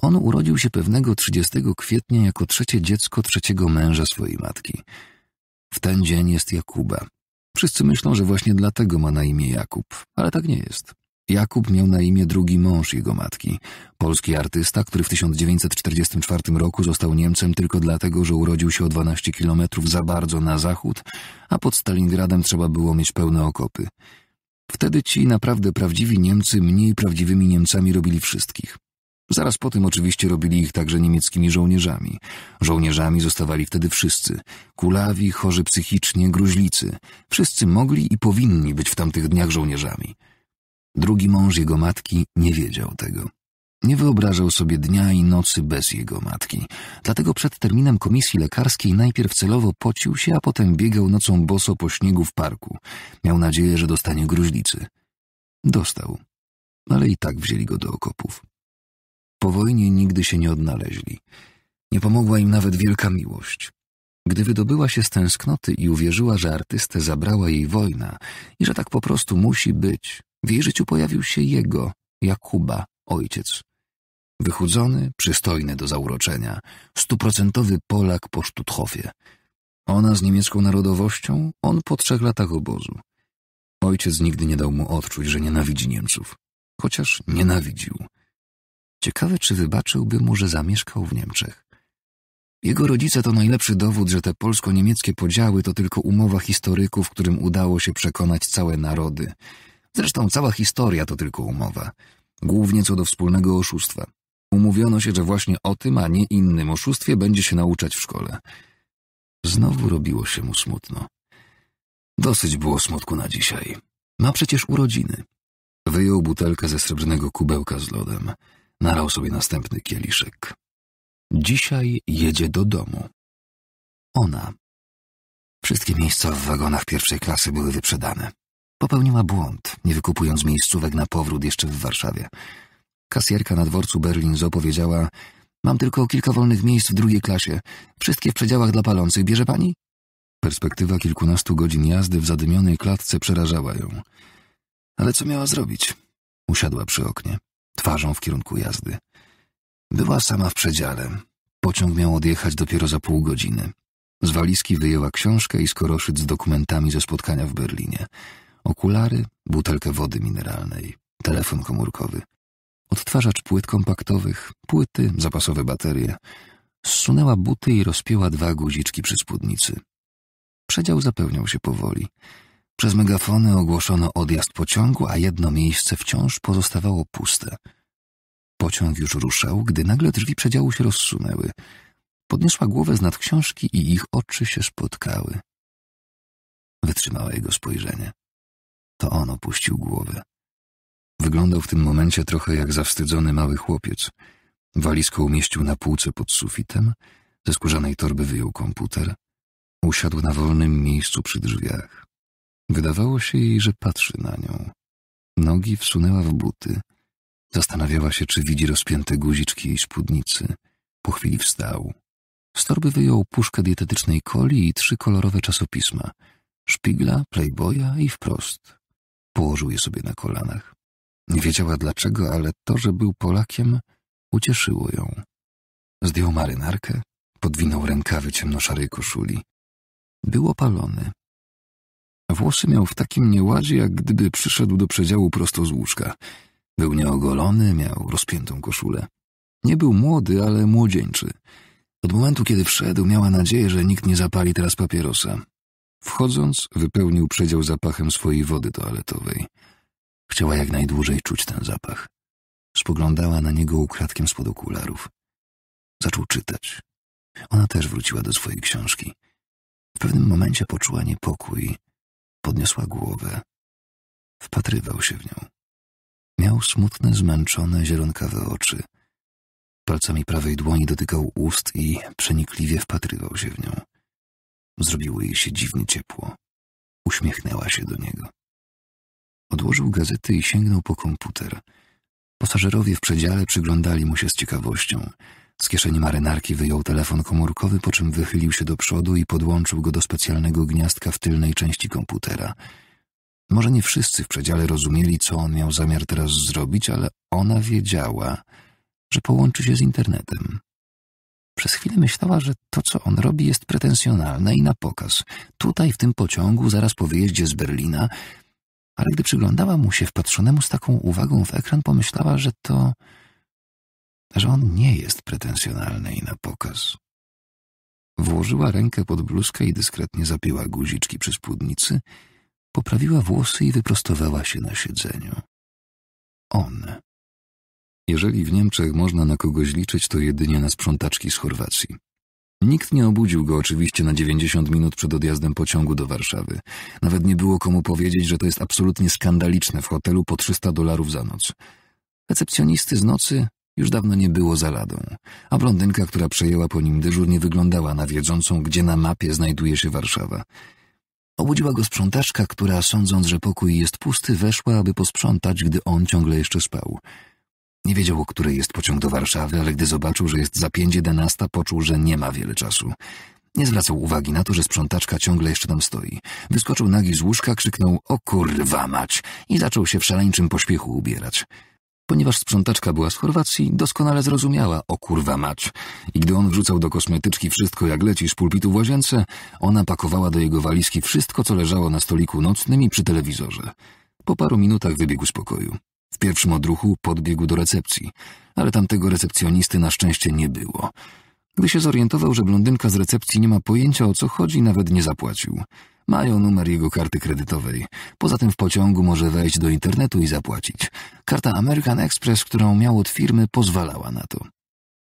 On urodził się pewnego 30 kwietnia jako trzecie dziecko trzeciego męża swojej matki. W ten dzień jest Jakuba. Wszyscy myślą, że właśnie dlatego ma na imię Jakub, ale tak nie jest. Jakub miał na imię drugi mąż jego matki, polski artysta, który w 1944 roku został Niemcem tylko dlatego, że urodził się o 12 kilometrów za bardzo na zachód, a pod Stalingradem trzeba było mieć pełne okopy. Wtedy ci naprawdę prawdziwi Niemcy mniej prawdziwymi Niemcami robili wszystkich. Zaraz po tym oczywiście robili ich także niemieckimi żołnierzami. Żołnierzami zostawali wtedy wszyscy. Kulawi, chorzy psychicznie, gruźlicy. Wszyscy mogli i powinni być w tamtych dniach żołnierzami – Drugi mąż jego matki nie wiedział tego. Nie wyobrażał sobie dnia i nocy bez jego matki. Dlatego przed terminem komisji lekarskiej najpierw celowo pocił się, a potem biegał nocą boso po śniegu w parku. Miał nadzieję, że dostanie gruźlicy. Dostał. Ale i tak wzięli go do okopów. Po wojnie nigdy się nie odnaleźli. Nie pomogła im nawet wielka miłość. Gdy wydobyła się z tęsknoty i uwierzyła, że artystę zabrała jej wojna i że tak po prostu musi być, w jej życiu pojawił się jego, Jakuba, ojciec. Wychudzony, przystojny do zauroczenia, stuprocentowy Polak po Sztuthofie. Ona z niemiecką narodowością, on po trzech latach obozu. Ojciec nigdy nie dał mu odczuć, że nienawidzi Niemców. Chociaż nienawidził. Ciekawe, czy wybaczyłby mu, że zamieszkał w Niemczech. Jego rodzice to najlepszy dowód, że te polsko-niemieckie podziały to tylko umowa historyków, którym udało się przekonać całe narody – Zresztą cała historia to tylko umowa, głównie co do wspólnego oszustwa. Umówiono się, że właśnie o tym, a nie innym oszustwie będzie się nauczać w szkole. Znowu robiło się mu smutno. Dosyć było smutku na dzisiaj. Ma przecież urodziny. Wyjął butelkę ze srebrnego kubełka z lodem. narał sobie następny kieliszek. Dzisiaj jedzie do domu. Ona. Wszystkie miejsca w wagonach pierwszej klasy były wyprzedane. Popełniła błąd, nie wykupując miejscówek na powrót jeszcze w Warszawie. Kasjerka na dworcu Berlin-Zoo powiedziała Mam tylko kilka wolnych miejsc w drugiej klasie. Wszystkie w przedziałach dla palących. Bierze pani? Perspektywa kilkunastu godzin jazdy w zadymionej klatce przerażała ją. Ale co miała zrobić? Usiadła przy oknie, twarzą w kierunku jazdy. Była sama w przedziale. Pociąg miał odjechać dopiero za pół godziny. Z walizki wyjęła książkę i skoroszyc z dokumentami ze spotkania w Berlinie okulary, butelkę wody mineralnej, telefon komórkowy, odtwarzacz płyt kompaktowych, płyty, zapasowe baterie. Zsunęła buty i rozpięła dwa guziczki przy spódnicy. Przedział zapełniał się powoli. Przez megafony ogłoszono odjazd pociągu, a jedno miejsce wciąż pozostawało puste. Pociąg już ruszał, gdy nagle drzwi przedziału się rozsunęły. Podniosła głowę z nad książki i ich oczy się spotkały. Wytrzymała jego spojrzenie to on opuścił głowę. Wyglądał w tym momencie trochę jak zawstydzony mały chłopiec. Walizko umieścił na półce pod sufitem, ze skórzanej torby wyjął komputer. Usiadł na wolnym miejscu przy drzwiach. Wydawało się jej, że patrzy na nią. Nogi wsunęła w buty. Zastanawiała się, czy widzi rozpięte guziczki jej spódnicy. Po chwili wstał. Z torby wyjął puszkę dietetycznej coli i trzy kolorowe czasopisma. Szpigla, Playboya i wprost. Położył je sobie na kolanach. Nie wiedziała dlaczego, ale to, że był Polakiem, ucieszyło ją. Zdjął marynarkę, podwinął rękawy ciemnoszarej koszuli. Był opalony. Włosy miał w takim nieładzie, jak gdyby przyszedł do przedziału prosto z łóżka. Był nieogolony, miał rozpiętą koszulę. Nie był młody, ale młodzieńczy. Od momentu, kiedy wszedł, miała nadzieję, że nikt nie zapali teraz papierosa. Wchodząc, wypełnił przedział zapachem swojej wody toaletowej. Chciała jak najdłużej czuć ten zapach. Spoglądała na niego ukradkiem spod okularów. Zaczął czytać. Ona też wróciła do swojej książki. W pewnym momencie poczuła niepokój. Podniosła głowę. Wpatrywał się w nią. Miał smutne, zmęczone, zielonkawe oczy. Palcami prawej dłoni dotykał ust i przenikliwie wpatrywał się w nią. Zrobiło jej się dziwnie ciepło. Uśmiechnęła się do niego. Odłożył gazety i sięgnął po komputer. Pasażerowie w przedziale przyglądali mu się z ciekawością. Z kieszeni marynarki wyjął telefon komórkowy, po czym wychylił się do przodu i podłączył go do specjalnego gniazdka w tylnej części komputera. Może nie wszyscy w przedziale rozumieli, co on miał zamiar teraz zrobić, ale ona wiedziała, że połączy się z internetem. Przez chwilę myślała, że to, co on robi, jest pretensjonalne i na pokaz. Tutaj, w tym pociągu, zaraz po wyjeździe z Berlina, ale gdy przyglądała mu się wpatrzonemu z taką uwagą w ekran, pomyślała, że to. że on nie jest pretensjonalny i na pokaz. Włożyła rękę pod bluzkę i dyskretnie zapięła guziczki przy spódnicy, poprawiła włosy i wyprostowała się na siedzeniu. On jeżeli w Niemczech można na kogoś liczyć, to jedynie na sprzątaczki z Chorwacji. Nikt nie obudził go oczywiście na 90 minut przed odjazdem pociągu do Warszawy. Nawet nie było komu powiedzieć, że to jest absolutnie skandaliczne w hotelu po 300 dolarów za noc. Recepcjonisty z nocy już dawno nie było za ladą, a blondynka, która przejęła po nim dyżur, nie wyglądała na wiedzącą, gdzie na mapie znajduje się Warszawa. Obudziła go sprzątaczka, która, sądząc, że pokój jest pusty, weszła, aby posprzątać, gdy on ciągle jeszcze spał – nie wiedział, o której jest pociąg do Warszawy, ale gdy zobaczył, że jest za pięć jedenasta, poczuł, że nie ma wiele czasu. Nie zwracał uwagi na to, że sprzątaczka ciągle jeszcze tam stoi. Wyskoczył nagi z łóżka, krzyknął o kurwa mać i zaczął się w szaleńczym pośpiechu ubierać. Ponieważ sprzątaczka była z Chorwacji, doskonale zrozumiała o kurwa mać i gdy on wrzucał do kosmetyczki wszystko jak leci z pulpitu w łazience, ona pakowała do jego walizki wszystko, co leżało na stoliku nocnym i przy telewizorze. Po paru minutach wybiegł z pokoju. W pierwszym odruchu podbiegł do recepcji, ale tamtego recepcjonisty na szczęście nie było. Gdy się zorientował, że blondynka z recepcji nie ma pojęcia o co chodzi, nawet nie zapłacił. Mają numer jego karty kredytowej. Poza tym w pociągu może wejść do internetu i zapłacić. Karta American Express, którą miał od firmy, pozwalała na to.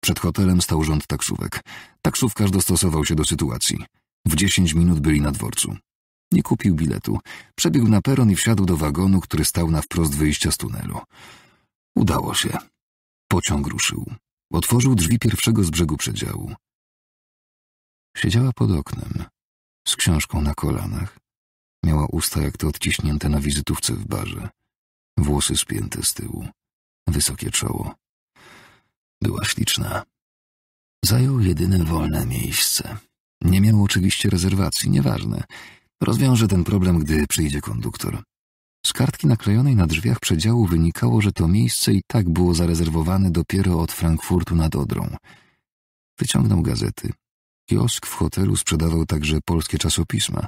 Przed hotelem stał rząd taksówek. Taksówkarz dostosował się do sytuacji. W dziesięć minut byli na dworcu. Nie kupił biletu. Przebiegł na peron i wsiadł do wagonu, który stał na wprost wyjścia z tunelu. Udało się. Pociąg ruszył. Otworzył drzwi pierwszego z brzegu przedziału. Siedziała pod oknem, z książką na kolanach. Miała usta jak te odciśnięte na wizytówce w barze. Włosy spięte z tyłu. Wysokie czoło. Była śliczna. Zajął jedyne wolne miejsce. Nie miał oczywiście rezerwacji, nieważne. Rozwiąże ten problem, gdy przyjdzie konduktor. Z kartki naklejonej na drzwiach przedziału wynikało, że to miejsce i tak było zarezerwowane dopiero od Frankfurtu nad Odrą. Wyciągnął gazety. Kiosk w hotelu sprzedawał także polskie czasopisma.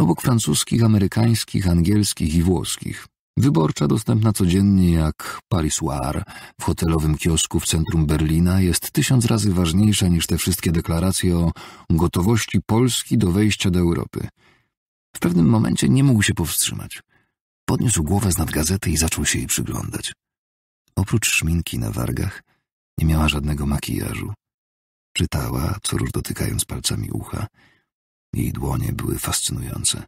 Obok francuskich, amerykańskich, angielskich i włoskich. Wyborcza dostępna codziennie jak Parisoir w hotelowym kiosku w centrum Berlina jest tysiąc razy ważniejsza niż te wszystkie deklaracje o gotowości Polski do wejścia do Europy – w pewnym momencie nie mógł się powstrzymać. Podniósł głowę z nad gazety i zaczął się jej przyglądać. Oprócz szminki na wargach nie miała żadnego makijażu. Czytała, co róż dotykając palcami ucha. Jej dłonie były fascynujące.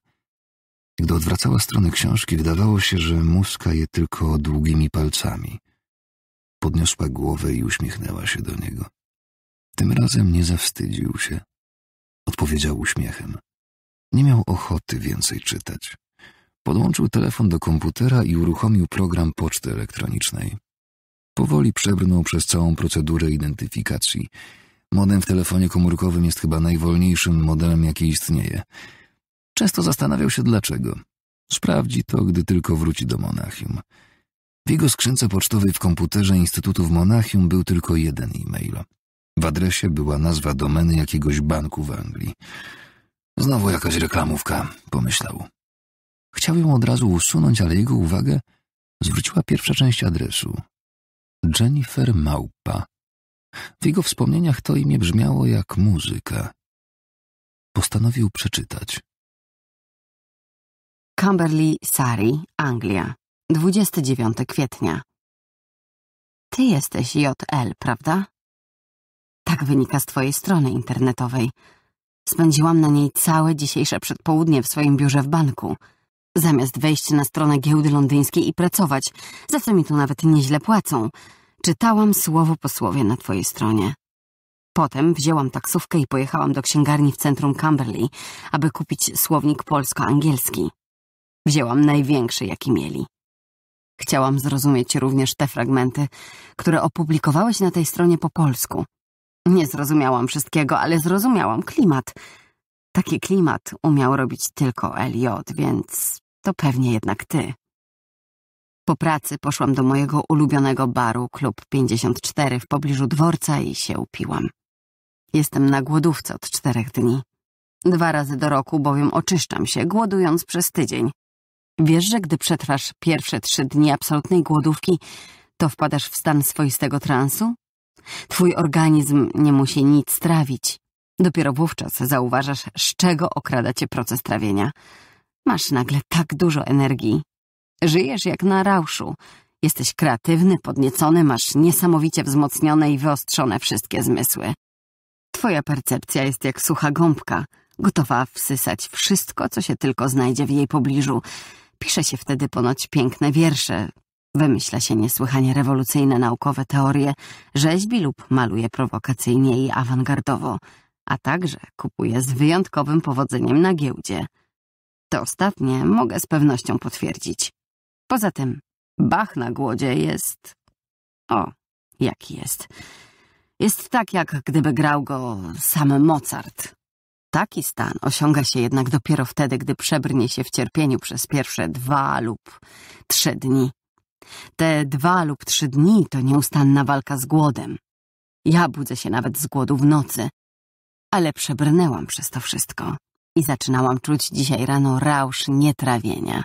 Gdy odwracała strony książki, wydawało się, że muska je tylko długimi palcami. Podniosła głowę i uśmiechnęła się do niego. Tym razem nie zawstydził się. Odpowiedział uśmiechem. Nie miał ochoty więcej czytać. Podłączył telefon do komputera i uruchomił program poczty elektronicznej. Powoli przebrnął przez całą procedurę identyfikacji. Modem w telefonie komórkowym jest chyba najwolniejszym modelem, jaki istnieje. Często zastanawiał się dlaczego. Sprawdzi to, gdy tylko wróci do Monachium. W jego skrzynce pocztowej w komputerze Instytutu w Monachium był tylko jeden e-mail. W adresie była nazwa domeny jakiegoś banku w Anglii. Znowu jakaś reklamówka, pomyślał. Chciał ją od razu usunąć, ale jego uwagę zwróciła pierwsza część adresu. Jennifer Małpa. W jego wspomnieniach to imię brzmiało jak muzyka. Postanowił przeczytać. Camberley, Surrey, Anglia, 29 kwietnia. Ty jesteś JL, prawda? Tak wynika z twojej strony internetowej – Spędziłam na niej całe dzisiejsze przedpołudnie w swoim biurze w banku. Zamiast wejść na stronę giełdy londyńskiej i pracować, za co mi tu nawet nieźle płacą, czytałam słowo po słowie na twojej stronie. Potem wzięłam taksówkę i pojechałam do księgarni w centrum Camberley, aby kupić słownik polsko-angielski. Wzięłam największy, jaki mieli. Chciałam zrozumieć również te fragmenty, które opublikowałeś na tej stronie po polsku, nie zrozumiałam wszystkiego, ale zrozumiałam klimat. Taki klimat umiał robić tylko Elliot, więc to pewnie jednak ty. Po pracy poszłam do mojego ulubionego baru Klub 54 w pobliżu dworca i się upiłam. Jestem na głodówce od czterech dni. Dwa razy do roku bowiem oczyszczam się, głodując przez tydzień. Wiesz, że gdy przetrwasz pierwsze trzy dni absolutnej głodówki, to wpadasz w stan swoistego transu, Twój organizm nie musi nic trawić. Dopiero wówczas zauważasz, z czego okrada cię proces trawienia. Masz nagle tak dużo energii. Żyjesz jak na rauszu. Jesteś kreatywny, podniecony, masz niesamowicie wzmocnione i wyostrzone wszystkie zmysły. Twoja percepcja jest jak sucha gąbka, gotowa wsysać wszystko, co się tylko znajdzie w jej pobliżu. Pisze się wtedy ponoć piękne wiersze, Wymyśla się niesłychanie rewolucyjne naukowe teorie, rzeźbi lub maluje prowokacyjnie i awangardowo, a także kupuje z wyjątkowym powodzeniem na giełdzie. To ostatnie mogę z pewnością potwierdzić. Poza tym, Bach na głodzie jest... O, jaki jest. Jest tak, jak gdyby grał go sam Mozart. Taki stan osiąga się jednak dopiero wtedy, gdy przebrnie się w cierpieniu przez pierwsze dwa lub trzy dni. Te dwa lub trzy dni to nieustanna walka z głodem. Ja budzę się nawet z głodu w nocy. Ale przebrnęłam przez to wszystko i zaczynałam czuć dzisiaj rano rausz nietrawienia.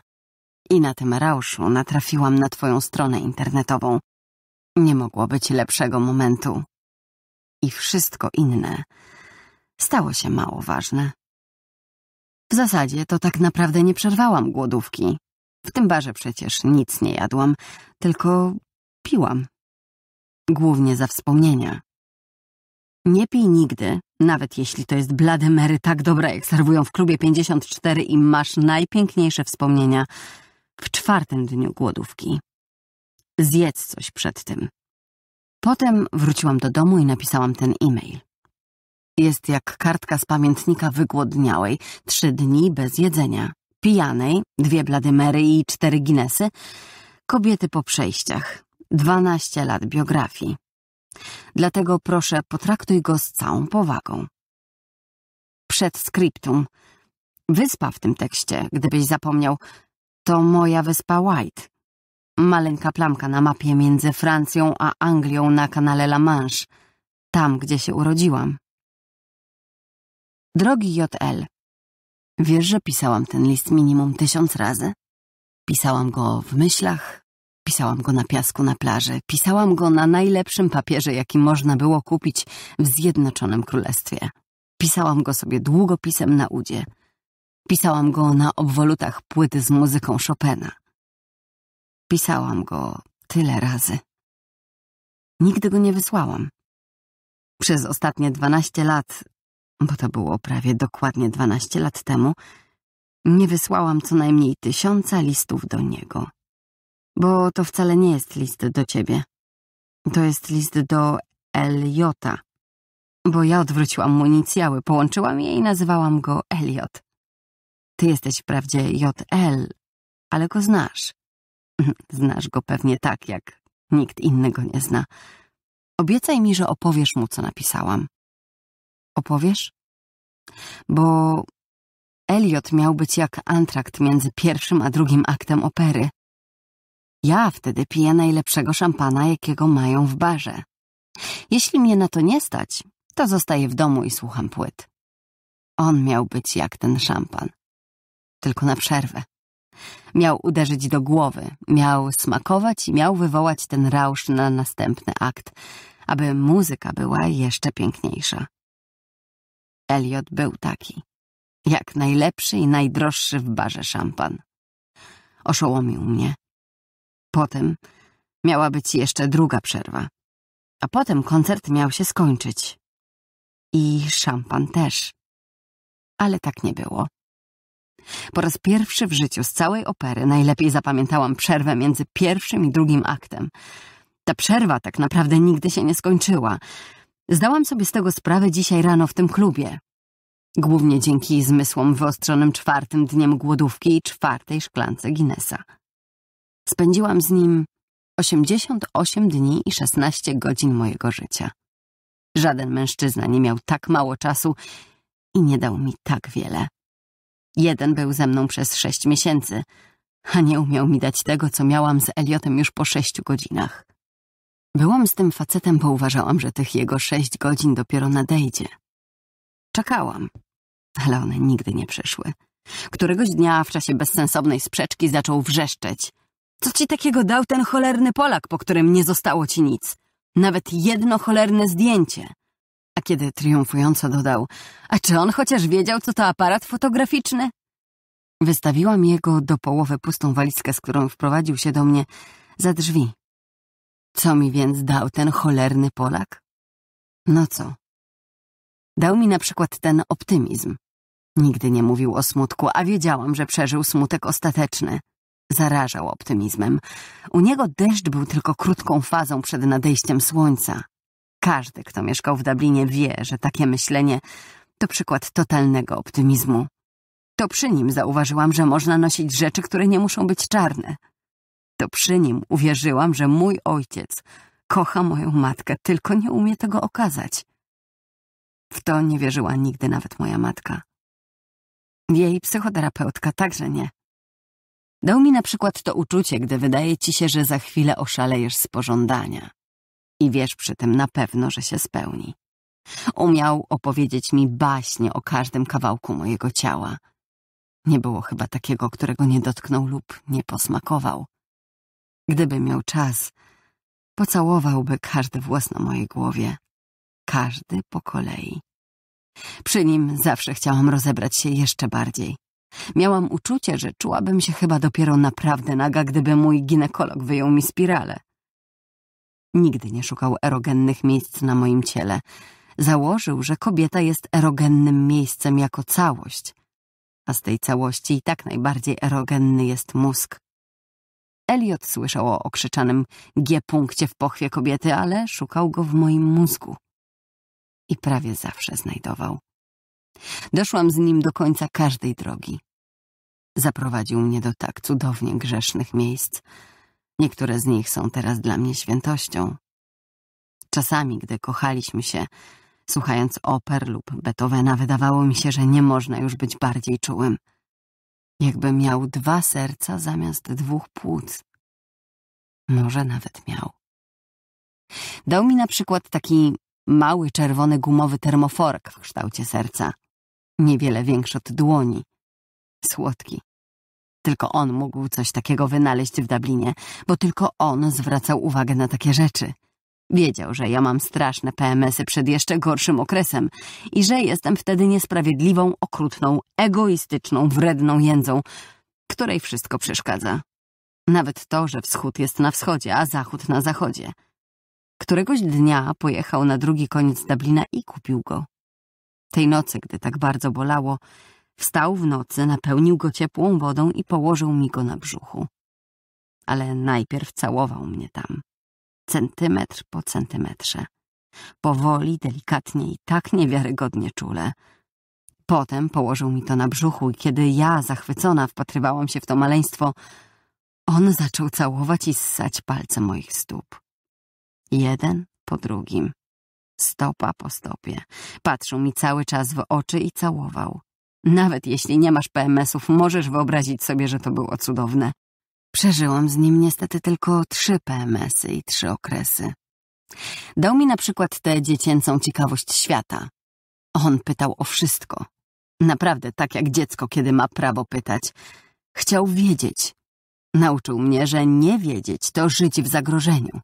I na tym rauszu natrafiłam na twoją stronę internetową. Nie mogło być lepszego momentu. I wszystko inne stało się mało ważne. W zasadzie to tak naprawdę nie przerwałam głodówki. W tym barze przecież nic nie jadłam, tylko piłam. Głównie za wspomnienia. Nie pij nigdy, nawet jeśli to jest blade Mary tak dobra, jak serwują w klubie 54 i masz najpiękniejsze wspomnienia w czwartym dniu głodówki. Zjedz coś przed tym. Potem wróciłam do domu i napisałam ten e-mail. Jest jak kartka z pamiętnika wygłodniałej, trzy dni bez jedzenia pijanej, dwie Bladymery i cztery Guinnessy, kobiety po przejściach, dwanaście lat biografii. Dlatego proszę, potraktuj go z całą powagą. Przed skryptum. Wyspa w tym tekście, gdybyś zapomniał, to moja wyspa White. Maleńka plamka na mapie między Francją a Anglią na kanale La Manche, tam, gdzie się urodziłam. Drogi JL, Wiesz, że pisałam ten list minimum tysiąc razy? Pisałam go w myślach, pisałam go na piasku na plaży, pisałam go na najlepszym papierze, jaki można było kupić w Zjednoczonym Królestwie. Pisałam go sobie długopisem na udzie. Pisałam go na obwolutach płyty z muzyką Chopina. Pisałam go tyle razy. Nigdy go nie wysłałam. Przez ostatnie dwanaście lat bo to było prawie dokładnie 12 lat temu, nie wysłałam co najmniej tysiąca listów do niego. Bo to wcale nie jest list do ciebie. To jest list do Eliota. Bo ja odwróciłam mu inicjały, połączyłam je i nazywałam go Eliot. Ty jesteś wprawdzie JL, ale go znasz. (laughs) Znasz go pewnie tak, jak nikt innego nie zna. Obiecaj mi, że opowiesz mu, co napisałam. Opowiesz? Bo Eliot miał być jak antrakt między pierwszym a drugim aktem opery. Ja wtedy piję najlepszego szampana, jakiego mają w barze. Jeśli mnie na to nie stać, to zostaję w domu i słucham płyt. On miał być jak ten szampan. Tylko na przerwę. Miał uderzyć do głowy, miał smakować i miał wywołać ten rausz na następny akt, aby muzyka była jeszcze piękniejsza. Elliot był taki. Jak najlepszy i najdroższy w barze szampan. Oszołomił mnie. Potem miała być jeszcze druga przerwa. A potem koncert miał się skończyć. I szampan też. Ale tak nie było. Po raz pierwszy w życiu z całej opery najlepiej zapamiętałam przerwę między pierwszym i drugim aktem. Ta przerwa tak naprawdę nigdy się nie skończyła. Zdałam sobie z tego sprawę dzisiaj rano w tym klubie. Głównie dzięki zmysłom wyostrzonym czwartym dniem głodówki i czwartej szklance Guinnessa. Spędziłam z nim 88 dni i 16 godzin mojego życia. Żaden mężczyzna nie miał tak mało czasu i nie dał mi tak wiele. Jeden był ze mną przez sześć miesięcy, a nie umiał mi dać tego, co miałam z Eliotem już po sześciu godzinach. Byłam z tym facetem, bo uważałam, że tych jego sześć godzin dopiero nadejdzie. Czekałam, ale one nigdy nie przyszły. Któregoś dnia w czasie bezsensownej sprzeczki zaczął wrzeszczeć. Co ci takiego dał ten cholerny Polak, po którym nie zostało ci nic? Nawet jedno cholerne zdjęcie. A kiedy triumfująco dodał, a czy on chociaż wiedział, co to aparat fotograficzny? Wystawiłam jego do połowy pustą walizkę, z którą wprowadził się do mnie, za drzwi co mi więc dał ten cholerny Polak? No co? Dał mi na przykład ten optymizm. Nigdy nie mówił o smutku, a wiedziałam, że przeżył smutek ostateczny. Zarażał optymizmem. U niego deszcz był tylko krótką fazą przed nadejściem słońca. Każdy, kto mieszkał w Dublinie, wie, że takie myślenie to przykład totalnego optymizmu. To przy nim zauważyłam, że można nosić rzeczy, które nie muszą być czarne. To przy nim uwierzyłam, że mój ojciec kocha moją matkę, tylko nie umie tego okazać. W to nie wierzyła nigdy nawet moja matka. Jej psychoterapeutka także nie. Dał mi na przykład to uczucie, gdy wydaje ci się, że za chwilę oszalejesz z pożądania. I wiesz przy tym na pewno, że się spełni. Umiał opowiedzieć mi baśnie o każdym kawałku mojego ciała. Nie było chyba takiego, którego nie dotknął lub nie posmakował. Gdyby miał czas, pocałowałby każdy włos na mojej głowie, każdy po kolei. Przy nim zawsze chciałam rozebrać się jeszcze bardziej. Miałam uczucie, że czułabym się chyba dopiero naprawdę naga, gdyby mój ginekolog wyjął mi spirale. Nigdy nie szukał erogennych miejsc na moim ciele. Założył, że kobieta jest erogennym miejscem jako całość, a z tej całości i tak najbardziej erogenny jest mózg. Elliot słyszał o okrzyczanym G-punkcie w pochwie kobiety, ale szukał go w moim mózgu. I prawie zawsze znajdował. Doszłam z nim do końca każdej drogi. Zaprowadził mnie do tak cudownie grzesznych miejsc. Niektóre z nich są teraz dla mnie świętością. Czasami, gdy kochaliśmy się, słuchając oper lub Beethovena, wydawało mi się, że nie można już być bardziej czułym. Jakby miał dwa serca zamiast dwóch płuc. Może nawet miał. Dał mi na przykład taki mały czerwony gumowy termoforek w kształcie serca, niewiele większy od dłoni. Słodki. Tylko on mógł coś takiego wynaleźć w Dublinie, bo tylko on zwracał uwagę na takie rzeczy. Wiedział, że ja mam straszne PMS-y przed jeszcze gorszym okresem i że jestem wtedy niesprawiedliwą, okrutną, egoistyczną, wredną jędzą, której wszystko przeszkadza. Nawet to, że wschód jest na wschodzie, a zachód na zachodzie. Któregoś dnia pojechał na drugi koniec Dublina i kupił go. Tej nocy, gdy tak bardzo bolało, wstał w nocy, napełnił go ciepłą wodą i położył mi go na brzuchu. Ale najpierw całował mnie tam centymetr po centymetrze. Powoli, delikatnie i tak niewiarygodnie czule. Potem położył mi to na brzuchu i kiedy ja, zachwycona, wpatrywałam się w to maleństwo, on zaczął całować i ssać palce moich stóp. Jeden po drugim. Stopa po stopie. Patrzył mi cały czas w oczy i całował. Nawet jeśli nie masz PMS-ów, możesz wyobrazić sobie, że to było cudowne. Przeżyłam z nim niestety tylko trzy PMS-y i trzy okresy. Dał mi na przykład tę dziecięcą ciekawość świata. On pytał o wszystko. Naprawdę tak jak dziecko, kiedy ma prawo pytać. Chciał wiedzieć. Nauczył mnie, że nie wiedzieć to żyć w zagrożeniu.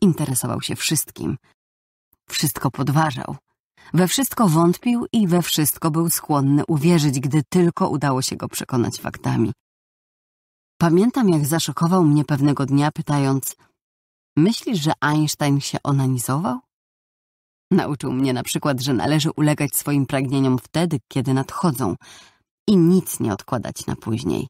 Interesował się wszystkim. Wszystko podważał. We wszystko wątpił i we wszystko był skłonny uwierzyć, gdy tylko udało się go przekonać faktami. Pamiętam, jak zaszokował mnie pewnego dnia, pytając Myślisz, że Einstein się onanizował? Nauczył mnie na przykład, że należy ulegać swoim pragnieniom wtedy, kiedy nadchodzą i nic nie odkładać na później.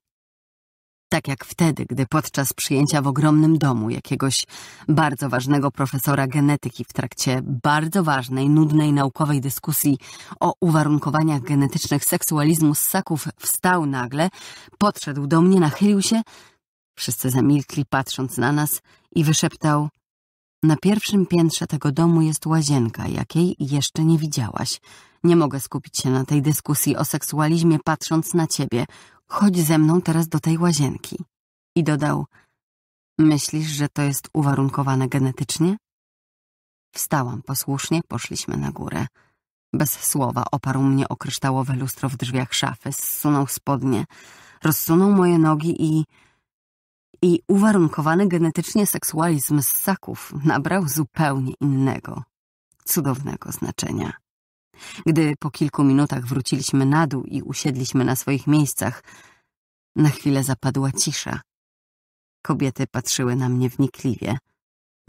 Tak jak wtedy, gdy podczas przyjęcia w ogromnym domu jakiegoś bardzo ważnego profesora genetyki w trakcie bardzo ważnej, nudnej naukowej dyskusji o uwarunkowaniach genetycznych seksualizmu ssaków wstał nagle, podszedł do mnie, nachylił się, wszyscy zamilkli patrząc na nas i wyszeptał na pierwszym piętrze tego domu jest łazienka, jakiej jeszcze nie widziałaś. Nie mogę skupić się na tej dyskusji o seksualizmie patrząc na ciebie. Chodź ze mną teraz do tej łazienki. I dodał, myślisz, że to jest uwarunkowane genetycznie? Wstałam posłusznie, poszliśmy na górę. Bez słowa oparł mnie o kryształowe lustro w drzwiach szafy, zsunął spodnie, rozsunął moje nogi i... I uwarunkowany genetycznie seksualizm ssaków nabrał zupełnie innego, cudownego znaczenia. Gdy po kilku minutach wróciliśmy na dół i usiedliśmy na swoich miejscach, na chwilę zapadła cisza. Kobiety patrzyły na mnie wnikliwie.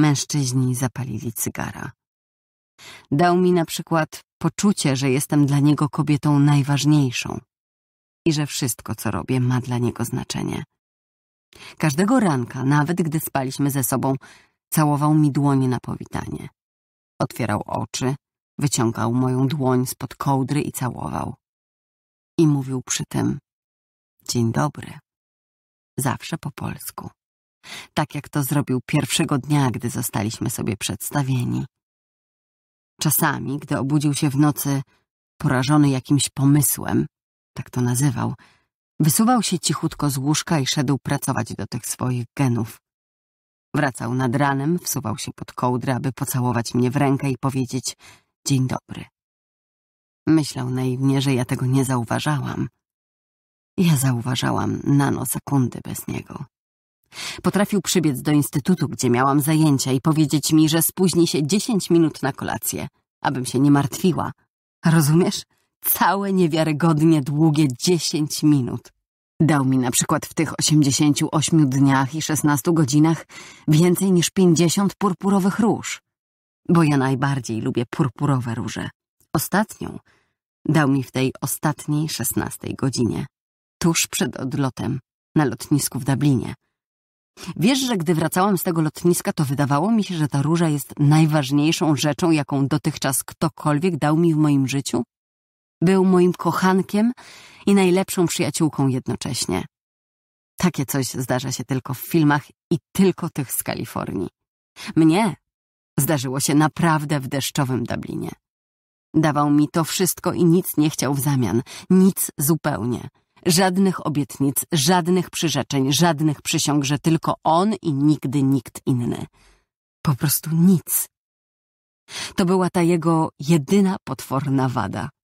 Mężczyźni zapalili cygara. Dał mi na przykład poczucie, że jestem dla niego kobietą najważniejszą i że wszystko, co robię, ma dla niego znaczenie. Każdego ranka, nawet gdy spaliśmy ze sobą, całował mi dłonie na powitanie. Otwierał oczy, Wyciągał moją dłoń spod kołdry i całował. I mówił przy tym Dzień dobry. Zawsze po polsku. Tak jak to zrobił pierwszego dnia, gdy zostaliśmy sobie przedstawieni. Czasami, gdy obudził się w nocy, porażony jakimś pomysłem, tak to nazywał, wysuwał się cichutko z łóżka i szedł pracować do tych swoich genów. Wracał nad ranem, wsuwał się pod kołdrę, aby pocałować mnie w rękę i powiedzieć Dzień dobry. Myślał naiwnie, że ja tego nie zauważałam. Ja zauważałam nanosekundy bez niego. Potrafił przybiec do instytutu, gdzie miałam zajęcia i powiedzieć mi, że spóźni się dziesięć minut na kolację, abym się nie martwiła. Rozumiesz? Całe niewiarygodnie długie dziesięć minut. Dał mi na przykład w tych 88 dniach i 16 godzinach więcej niż 50 purpurowych róż bo ja najbardziej lubię purpurowe róże. Ostatnią dał mi w tej ostatniej szesnastej godzinie, tuż przed odlotem, na lotnisku w Dublinie. Wiesz, że gdy wracałam z tego lotniska, to wydawało mi się, że ta róża jest najważniejszą rzeczą, jaką dotychczas ktokolwiek dał mi w moim życiu? Był moim kochankiem i najlepszą przyjaciółką jednocześnie. Takie coś zdarza się tylko w filmach i tylko tych z Kalifornii. Mnie, Zdarzyło się naprawdę w deszczowym Dublinie. Dawał mi to wszystko i nic nie chciał w zamian, nic zupełnie. Żadnych obietnic, żadnych przyrzeczeń, żadnych przysiąg, że tylko on i nigdy nikt inny. Po prostu nic. To była ta jego jedyna potworna wada,